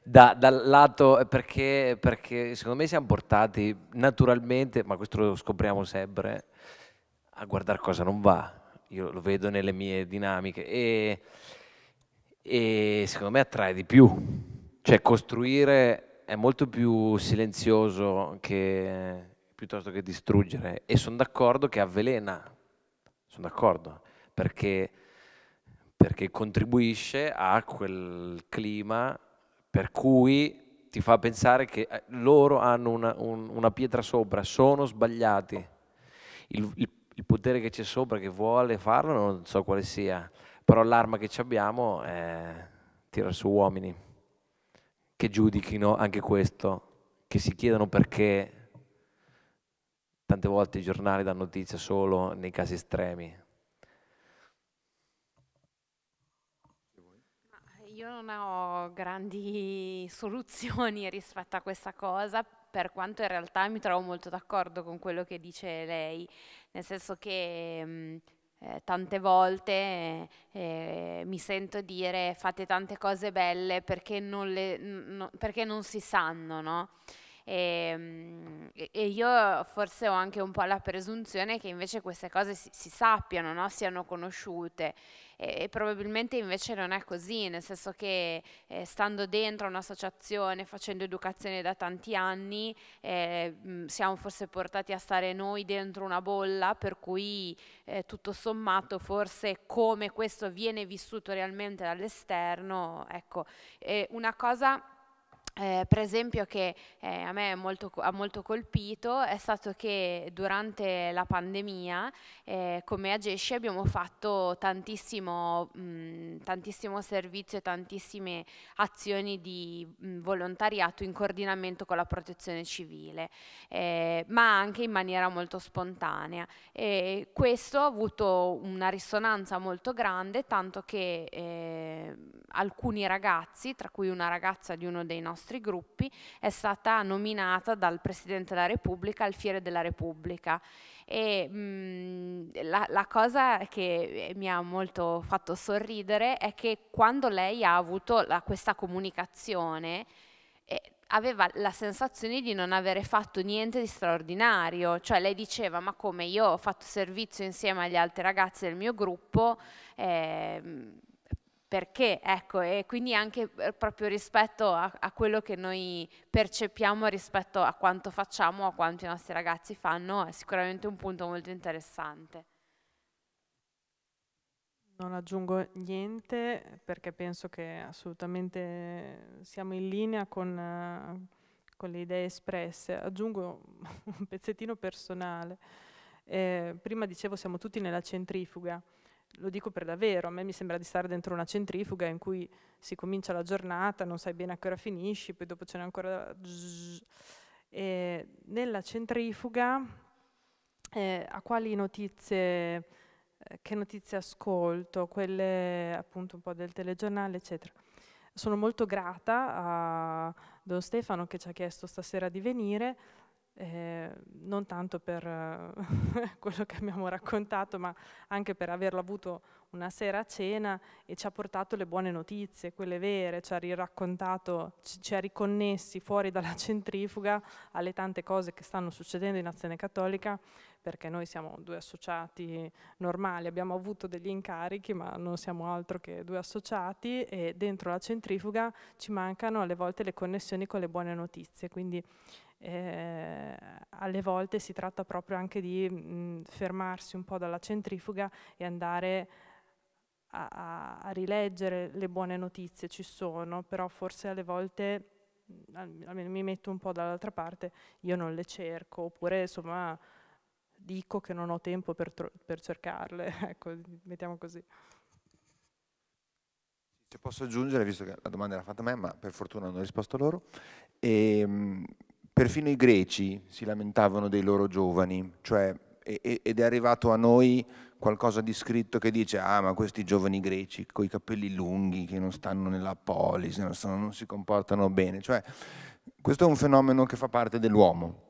da, dal lato perché, perché secondo me siamo portati naturalmente, ma questo lo scopriamo sempre, a guardare cosa non va. Io lo vedo nelle mie dinamiche e, e secondo me attrae di più. Cioè costruire è molto più silenzioso che, piuttosto che distruggere e sono d'accordo che avvelena, sono d'accordo, perché perché contribuisce a quel clima per cui ti fa pensare che eh, loro hanno una, un, una pietra sopra, sono sbagliati. Il, il, il potere che c'è sopra, che vuole farlo, non so quale sia, però l'arma che abbiamo è eh, tirare su uomini che giudichino anche questo, che si chiedano perché tante volte i giornali danno notizia solo nei casi estremi, non ho grandi [LAUGHS] soluzioni rispetto a questa cosa, per quanto in realtà mi trovo molto d'accordo con quello che dice lei, nel senso che mh, mm, eh, tante volte eh, eh, mi sento dire fate tante cose belle perché non, le, perché non si sanno, no? Ehm, e, e, io forse ho anche un po' la presunzione che invece queste cose si, si sappiano, no? siano conosciute e, e, probabilmente invece non è così, nel senso che eh, stando dentro un'associazione, facendo educazione da tanti anni, eh, mm, siamo forse portati a stare noi dentro una bolla per cui eh, tutto sommato forse come questo viene vissuto realmente dall'esterno, ecco, una cosa eh, per esempio che eh, a me molto, ha molto colpito è stato che durante la pandemia eh, come Agesci abbiamo fatto tantissimo, mh, tantissimo, servizio e tantissime azioni di mh, volontariato in coordinamento con la protezione civile eh, ma anche in maniera molto spontanea e questo ha avuto una risonanza molto grande tanto che eh, alcuni ragazzi tra cui una ragazza di uno dei nostri nostri gruppi, è stata nominata dal Presidente della Repubblica al Fiere della Repubblica. E, mh, mm, la, la cosa che eh, mi ha molto fatto sorridere è che quando lei ha avuto la, questa comunicazione, eh, aveva la sensazione di non avere fatto niente di straordinario, cioè lei diceva ma come io ho fatto servizio insieme agli altri ragazzi del mio gruppo, eh, perché, ecco, e quindi anche eh, proprio rispetto a, a, quello che noi percepiamo rispetto a quanto facciamo, a quanto i nostri ragazzi fanno, è sicuramente un punto molto interessante. Non aggiungo niente perché penso che assolutamente siamo in linea con, eh, con le idee espresse. Aggiungo [LAUGHS] un pezzettino personale. Eh, prima dicevo siamo tutti nella centrifuga lo dico per davvero, a me mi sembra di stare dentro una centrifuga in cui si comincia la giornata, non sai bene a che ora finisci, poi dopo ce n'è ancora... E nella centrifuga eh, a quali notizie, eh, che notizie ascolto, quelle appunto un po' del telegiornale, eccetera. Sono molto grata a Don Stefano che ci ha chiesto stasera di venire, eh, non tanto per eh, [LAUGHS] quello che abbiamo raccontato, ma anche per averlo avuto una sera a cena e ci ha portato le buone notizie, quelle vere, ci ha riraccontato, ci, ci ha riconnessi fuori dalla [LAUGHS] centrifuga alle tante cose che stanno succedendo in Azione Cattolica, perché noi siamo due associati normali, abbiamo avuto degli incarichi, ma non siamo altro che due associati e dentro la centrifuga ci mancano alle volte le connessioni con le buone notizie, quindi eh, alle volte si tratta proprio anche di mh, fermarsi un po' dalla centrifuga e andare a, a, rileggere le buone notizie, ci sono, però forse alle volte almeno mi metto un po' dall'altra parte, io non le cerco, oppure insomma dico che non ho tempo per, per cercarle, [LAUGHS] ecco, mettiamo così. Se posso aggiungere, visto che la domanda era fatta a me, ma per fortuna hanno risposto loro, e, ehm, Perfino i greci si lamentavano dei loro giovani, cioè, ed è arrivato a noi qualcosa di scritto che dice ah ma questi giovani greci con i capelli lunghi che non stanno nella polis, non, stanno, non si comportano bene, cioè questo è un fenomeno che fa parte dell'uomo.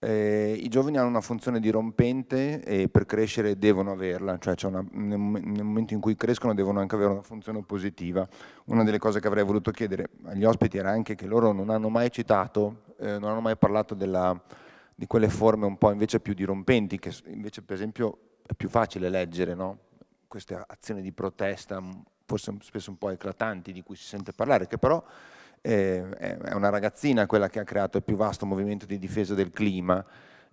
Eh, I giovani hanno una funzione dirompente e per crescere devono averla, cioè una, nel, nel, momento in cui crescono devono anche avere una funzione positiva. Una delle cose che avrei voluto chiedere agli ospiti era anche che loro non hanno mai citato, eh, non hanno mai parlato della, di quelle forme un po' invece più dirompenti, che invece per esempio è più facile leggere, no? queste azioni di protesta, forse spesso un po' eclatanti, di cui si sente parlare, che però eh, è una ragazzina quella che ha creato il più vasto movimento di difesa del clima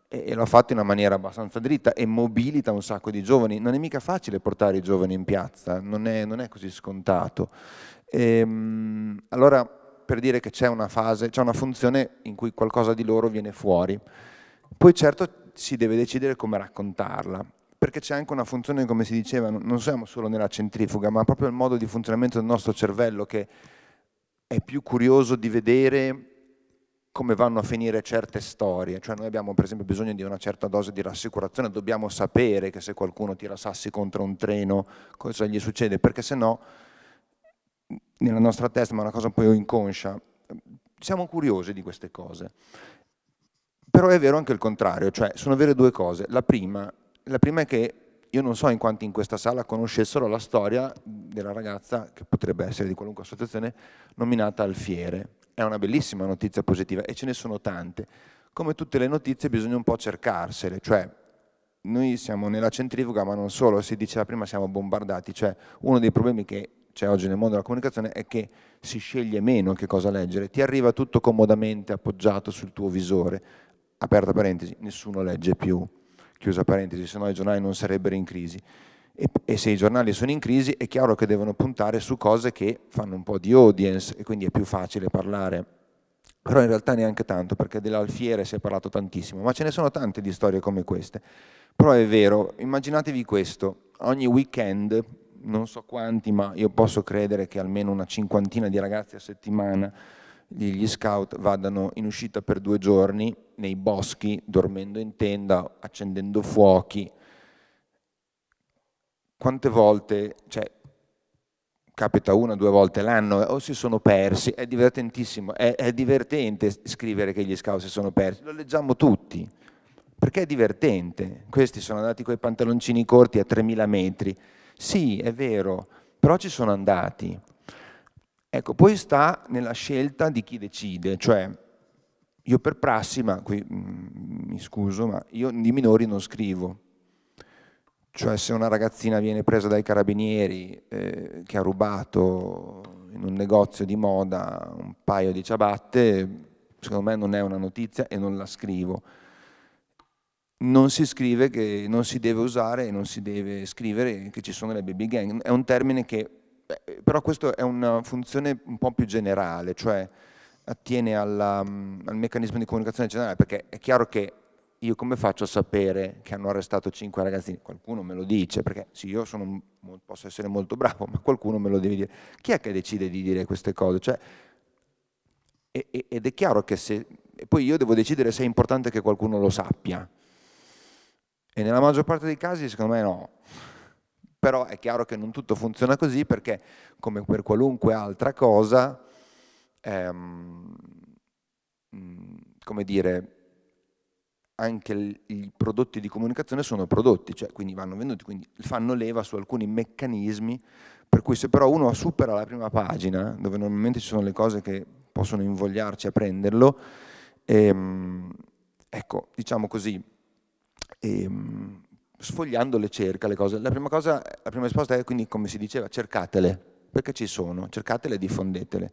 e, e ha fatto in una maniera abbastanza dritta e mobilita un sacco di giovani. Non è mica facile portare i giovani in piazza, non è, non è così scontato. Ehm, allora, per dire che c'è una fase, c'è una funzione in cui qualcosa di loro viene fuori. Poi certo si deve decidere come raccontarla, perché c'è anche una funzione, come si diceva, non siamo solo nella centrifuga, ma proprio il modo di funzionamento del nostro cervello che è più curioso di vedere come vanno a finire certe storie, cioè noi abbiamo per esempio bisogno di una certa dose di rassicurazione, dobbiamo sapere che se qualcuno tira sassi contro un treno cosa gli succede, perché se no nella nostra testa, ma è una cosa un po' inconscia, siamo curiosi di queste cose. Però è vero anche il contrario, cioè sono vere due cose. La prima, la prima è che io non so in quanti in questa sala conoscessero la storia della ragazza, che potrebbe essere di qualunque associazione, nominata Alfiere. È una bellissima notizia positiva e ce ne sono tante. Come tutte le notizie bisogna un po' cercarsele, cioè noi siamo nella centrifuga ma non solo, si diceva prima siamo bombardati, cioè uno dei problemi che c'è oggi nel mondo della comunicazione è che si sceglie meno che cosa leggere, ti arriva tutto comodamente appoggiato sul tuo visore, aperta parentesi, nessuno legge più chiusa parentesi, se no i giornali non sarebbero in crisi. E, e, se i giornali sono in crisi è chiaro che devono puntare su cose che fanno un po' di audience e quindi è più facile parlare. Però in realtà neanche tanto, perché dell'alfiere si è parlato tantissimo, ma ce ne sono tante di storie come queste. Però è vero, immaginatevi questo, ogni weekend, non so quanti, ma io posso credere che almeno una cinquantina di ragazzi a settimana gli scout vadano in uscita per due giorni nei boschi, dormendo in tenda, accendendo fuochi. Quante volte, cioè, capita una o due volte l'anno, eh, o si sono persi, è divertentissimo, è, è divertente scrivere che gli scout si sono persi, lo leggiamo tutti, perché è divertente. Questi sono andati con i pantaloncini corti a 3000 metri, sì, è vero, però ci sono andati Ecco, poi sta nella scelta di chi decide, cioè io per prassi, ma qui mm, mi scuso, ma io di minori non scrivo. Cioè se una ragazzina viene presa dai carabinieri eh, che ha rubato in un negozio di moda un paio di ciabatte, secondo me non è una notizia e non la scrivo. Non si scrive che non si deve usare e non si deve scrivere che ci sono le baby gang. È un termine che eh, però questa è una funzione un po' più generale, cioè attiene alla, mm, al meccanismo di comunicazione generale, perché è chiaro che io come faccio a sapere che hanno arrestato cinque ragazzini? Qualcuno me lo dice, perché sì, io sono, posso essere molto bravo, ma qualcuno me lo deve dire. Chi è che decide di dire queste cose? Cioè, ed è chiaro che se... poi io devo decidere se è importante che qualcuno lo sappia. E nella maggior parte dei casi, secondo me, no però è chiaro che non tutto funziona così perché come per qualunque altra cosa, ehm, come dire, anche il, i prodotti di comunicazione sono prodotti, cioè quindi vanno venduti, quindi fanno leva su alcuni meccanismi per cui se però uno supera la prima pagina, dove normalmente ci sono le cose che possono invogliarci a prenderlo, ehm, ecco, diciamo così, ehm, sfogliando le cerca le cose. La prima, cosa, la prima risposta è quindi, come si diceva, cercatele, perché ci sono, cercatele e diffondetele.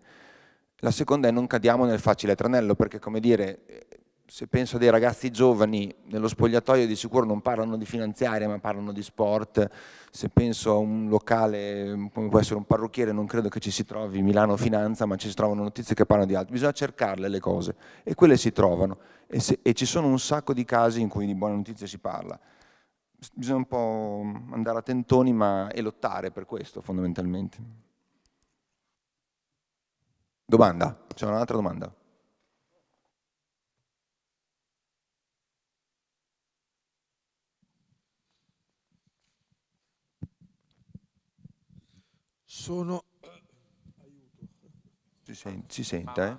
La seconda è non cadiamo nel facile tranello, perché come dire, se penso a dei ragazzi giovani, nello spogliatoio di sicuro non parlano di finanziaria, ma parlano di sport. Se penso a un locale, come può essere un parrucchiere, non credo che ci si trovi Milano Finanza, ma ci si trovano notizie che parlano di altro. Bisogna cercarle le cose e quelle si trovano. E, se, e ci sono un sacco di casi in cui di buone notizie si parla bisogna un po' andare a tentoni ma, e lottare per questo fondamentalmente. Domanda, c'è un'altra domanda. Sono... Eh, si sente, si sente eh?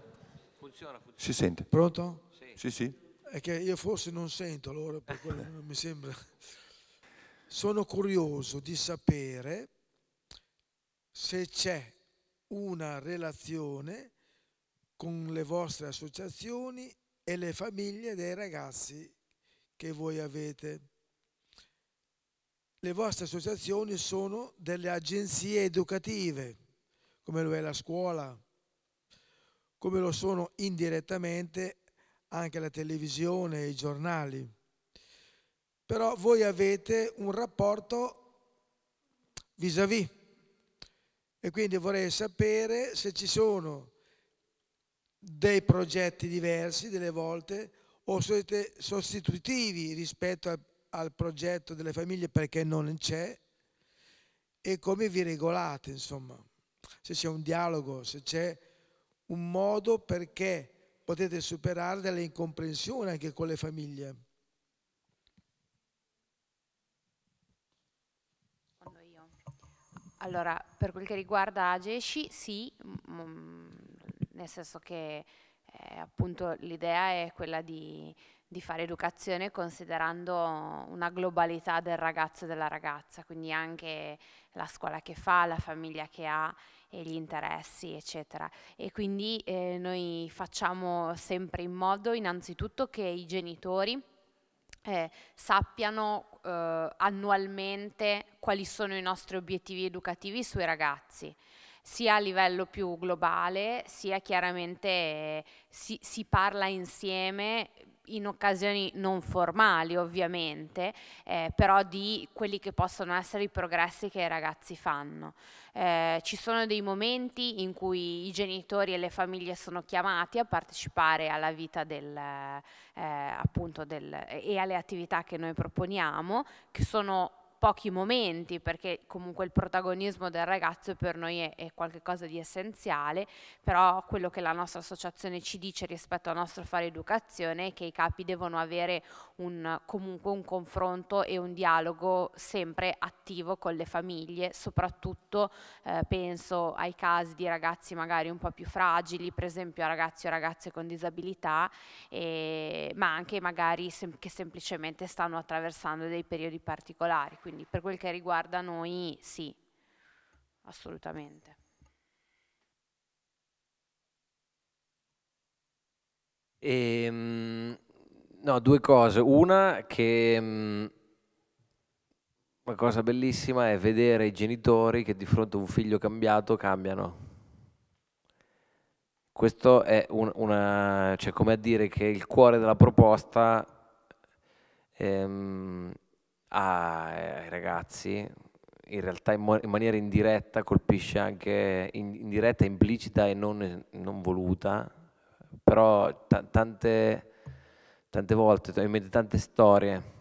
Funziona, funziona. Si sente. Pronto? Sì, sì. sì. È che io forse non sento allora, per quello mi sembra... Sono curioso di sapere se c'è una relazione con le vostre associazioni e le famiglie dei ragazzi che voi avete. Le vostre associazioni sono delle agenzie educative, come lo è la scuola, come lo sono indirettamente anche la televisione e i giornali però voi avete un rapporto vis-à-vis. E quindi vorrei sapere se ci sono dei progetti diversi delle volte o siete sostitutivi rispetto al, al progetto delle famiglie perché non c'è e come vi regolate, insomma, se c'è un dialogo, se c'è un modo perché potete superare delle incomprensioni anche con le famiglie. Allora, per quel che riguarda Agesci, sì, nel senso che eh, appunto l'idea è quella di, di, fare educazione considerando una globalità del ragazzo e della ragazza, quindi anche la scuola che fa, la famiglia che ha e gli interessi, eccetera. E quindi eh, noi facciamo sempre in modo innanzitutto che i genitori eh, sappiano eh, annualmente quali sono i nostri obiettivi educativi sui ragazzi sia a livello più globale, sia chiaramente eh, si, si, parla insieme in occasioni non formali ovviamente, eh, però di quelli che possono essere i progressi che i ragazzi fanno. Eh, ci sono dei momenti in cui i genitori e le famiglie sono chiamati a partecipare alla vita del, eh, appunto del, e alle attività che noi proponiamo, che sono pochi momenti, perché comunque il protagonismo del ragazzo per noi è, è qualcosa di essenziale, però quello che la nostra associazione ci dice rispetto al nostro fare educazione è che i capi devono avere un, comunque un confronto e un dialogo sempre attivo con le famiglie, soprattutto eh, penso ai casi di ragazzi magari un po' più fragili, per esempio a ragazzi o ragazze con disabilità, eh, ma anche magari sem che semplicemente stanno attraversando dei periodi particolari. Quindi quindi per quel che riguarda noi sì, assolutamente. E, ehm, no, due cose. Una che mm, una cosa bellissima è vedere i genitori che di fronte a un figlio cambiato cambiano. Questo è un, una, cioè come a dire che il cuore della proposta ehm, ai ragazzi, in realtà in, in maniera indiretta colpisce anche in- indiretta, implicita e non, non voluta, però t- tante, tante volte, in mente tante storie.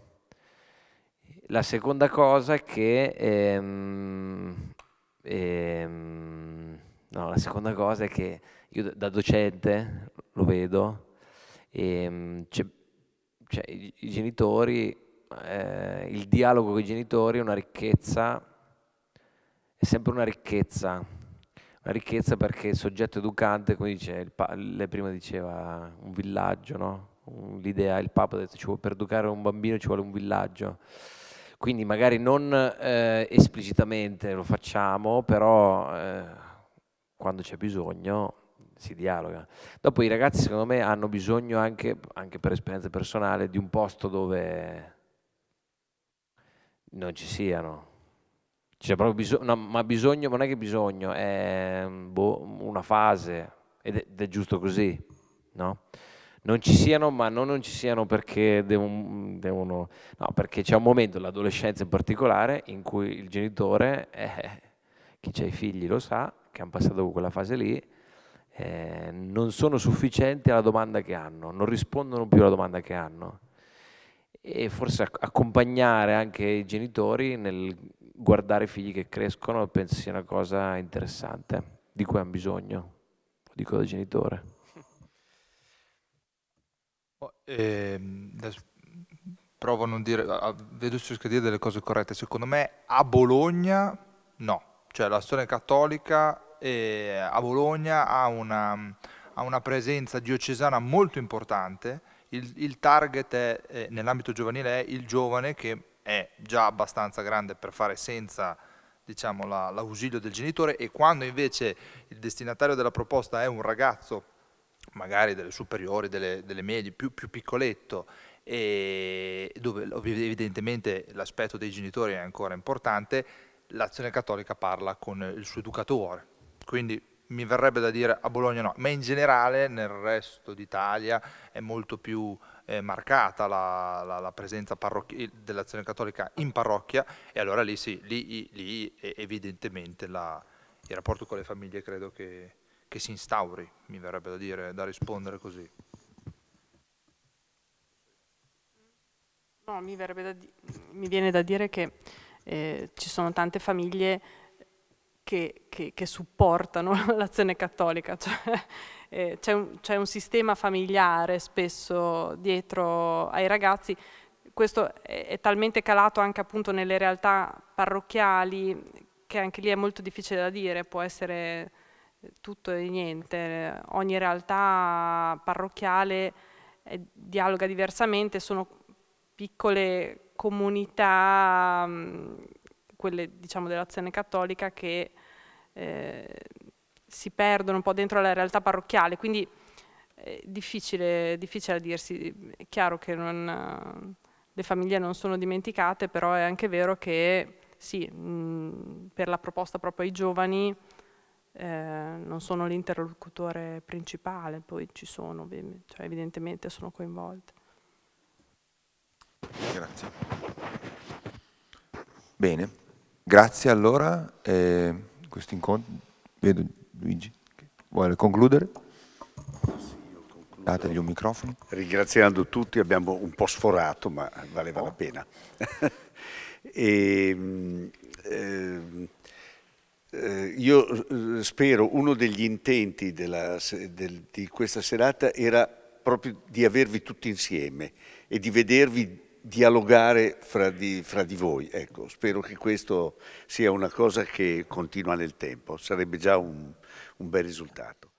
La seconda cosa è che... Ehm, ehm, no, la seconda cosa è che io da docente lo vedo, e, ehm, cioè, i, i genitori eh, il dialogo con i genitori è una ricchezza, è sempre una ricchezza, una ricchezza perché il soggetto educante, come dice, lei prima diceva un villaggio, no? l'idea, il Papa ha detto per educare un bambino ci vuole un villaggio. Quindi magari non eh, esplicitamente lo facciamo, però eh, quando c'è bisogno si dialoga. Dopo i ragazzi secondo me hanno bisogno anche, anche per esperienza personale di un posto dove non ci siano. C'è proprio bisogno, ma bisogno non è che bisogno, è boh, una fase ed è, ed è giusto così, no? non ci siano, ma non, non ci siano perché devono, devono, no, perché c'è un momento, l'adolescenza in particolare, in cui il genitore, eh, chi ha i figli lo sa, che hanno passato quella fase lì, eh, non sono sufficienti alla domanda che hanno, non rispondono più alla domanda che hanno e forse accompagnare anche i genitori nel guardare i figli che crescono penso sia una cosa interessante di cui hanno bisogno, lo dico da genitore. Eh, provo a non dire, vedo se riesco a dire delle cose corrette. Secondo me a Bologna no, cioè la storia cattolica eh, a Bologna ha una, ha una presenza diocesana molto importante il, il target è, eh, nell'ambito giovanile è il giovane che è già abbastanza grande per fare senza diciamo, l'ausilio del genitore e quando invece il destinatario della proposta è un ragazzo, magari delle superiori, delle, delle medie, più, più piccoletto, e dove evidentemente l'aspetto dei genitori è ancora importante, l'azione cattolica parla con il suo educatore. Quindi mi verrebbe da dire a Bologna no, ma in generale nel resto d'Italia è molto più eh, marcata la, la, la presenza dell'azione cattolica in parrocchia e allora lì sì, lì, lì evidentemente la, il rapporto con le famiglie credo che, che si instauri, mi verrebbe da dire, da rispondere così. No, mi, da mi viene da dire che eh, ci sono tante famiglie che, che, che supportano [LAUGHS] l'azione cattolica. Cioè, eh, c'è, un, c'è un sistema familiare spesso dietro ai ragazzi questo è, talmente calato anche appunto nelle realtà parrocchiali che anche lì è molto difficile da dire, può essere eh, tutto e niente, ogni realtà parrocchiale eh, dialoga diversamente, sono piccole comunità mm, quelle diciamo, dell'azione cattolica che eh, si perdono un po' dentro la realtà parrocchiale, quindi è eh, difficile, difficile a dirsi, è chiaro che non, le famiglie non sono dimenticate, però è anche vero che sì, mh, per la proposta proprio ai giovani eh, non sono l'interlocutore principale, poi ci sono, cioè evidentemente sono coinvolte. Grazie. Bene. Grazie allora, eh, questo incontro, vedo Luigi, che vuole concludere? Dategli un microfono. Ringraziando tutti, abbiamo un po' sforato, ma valeva oh. la pena. [LAUGHS] e, ehm, ehm, eh, io eh, spero, uno degli intenti della, del, di questa serata era proprio di avervi tutti insieme e di vedervi dialogare fra di, fra di voi. Ecco, spero che questo sia una cosa che continua nel tempo, sarebbe già un, un bel risultato.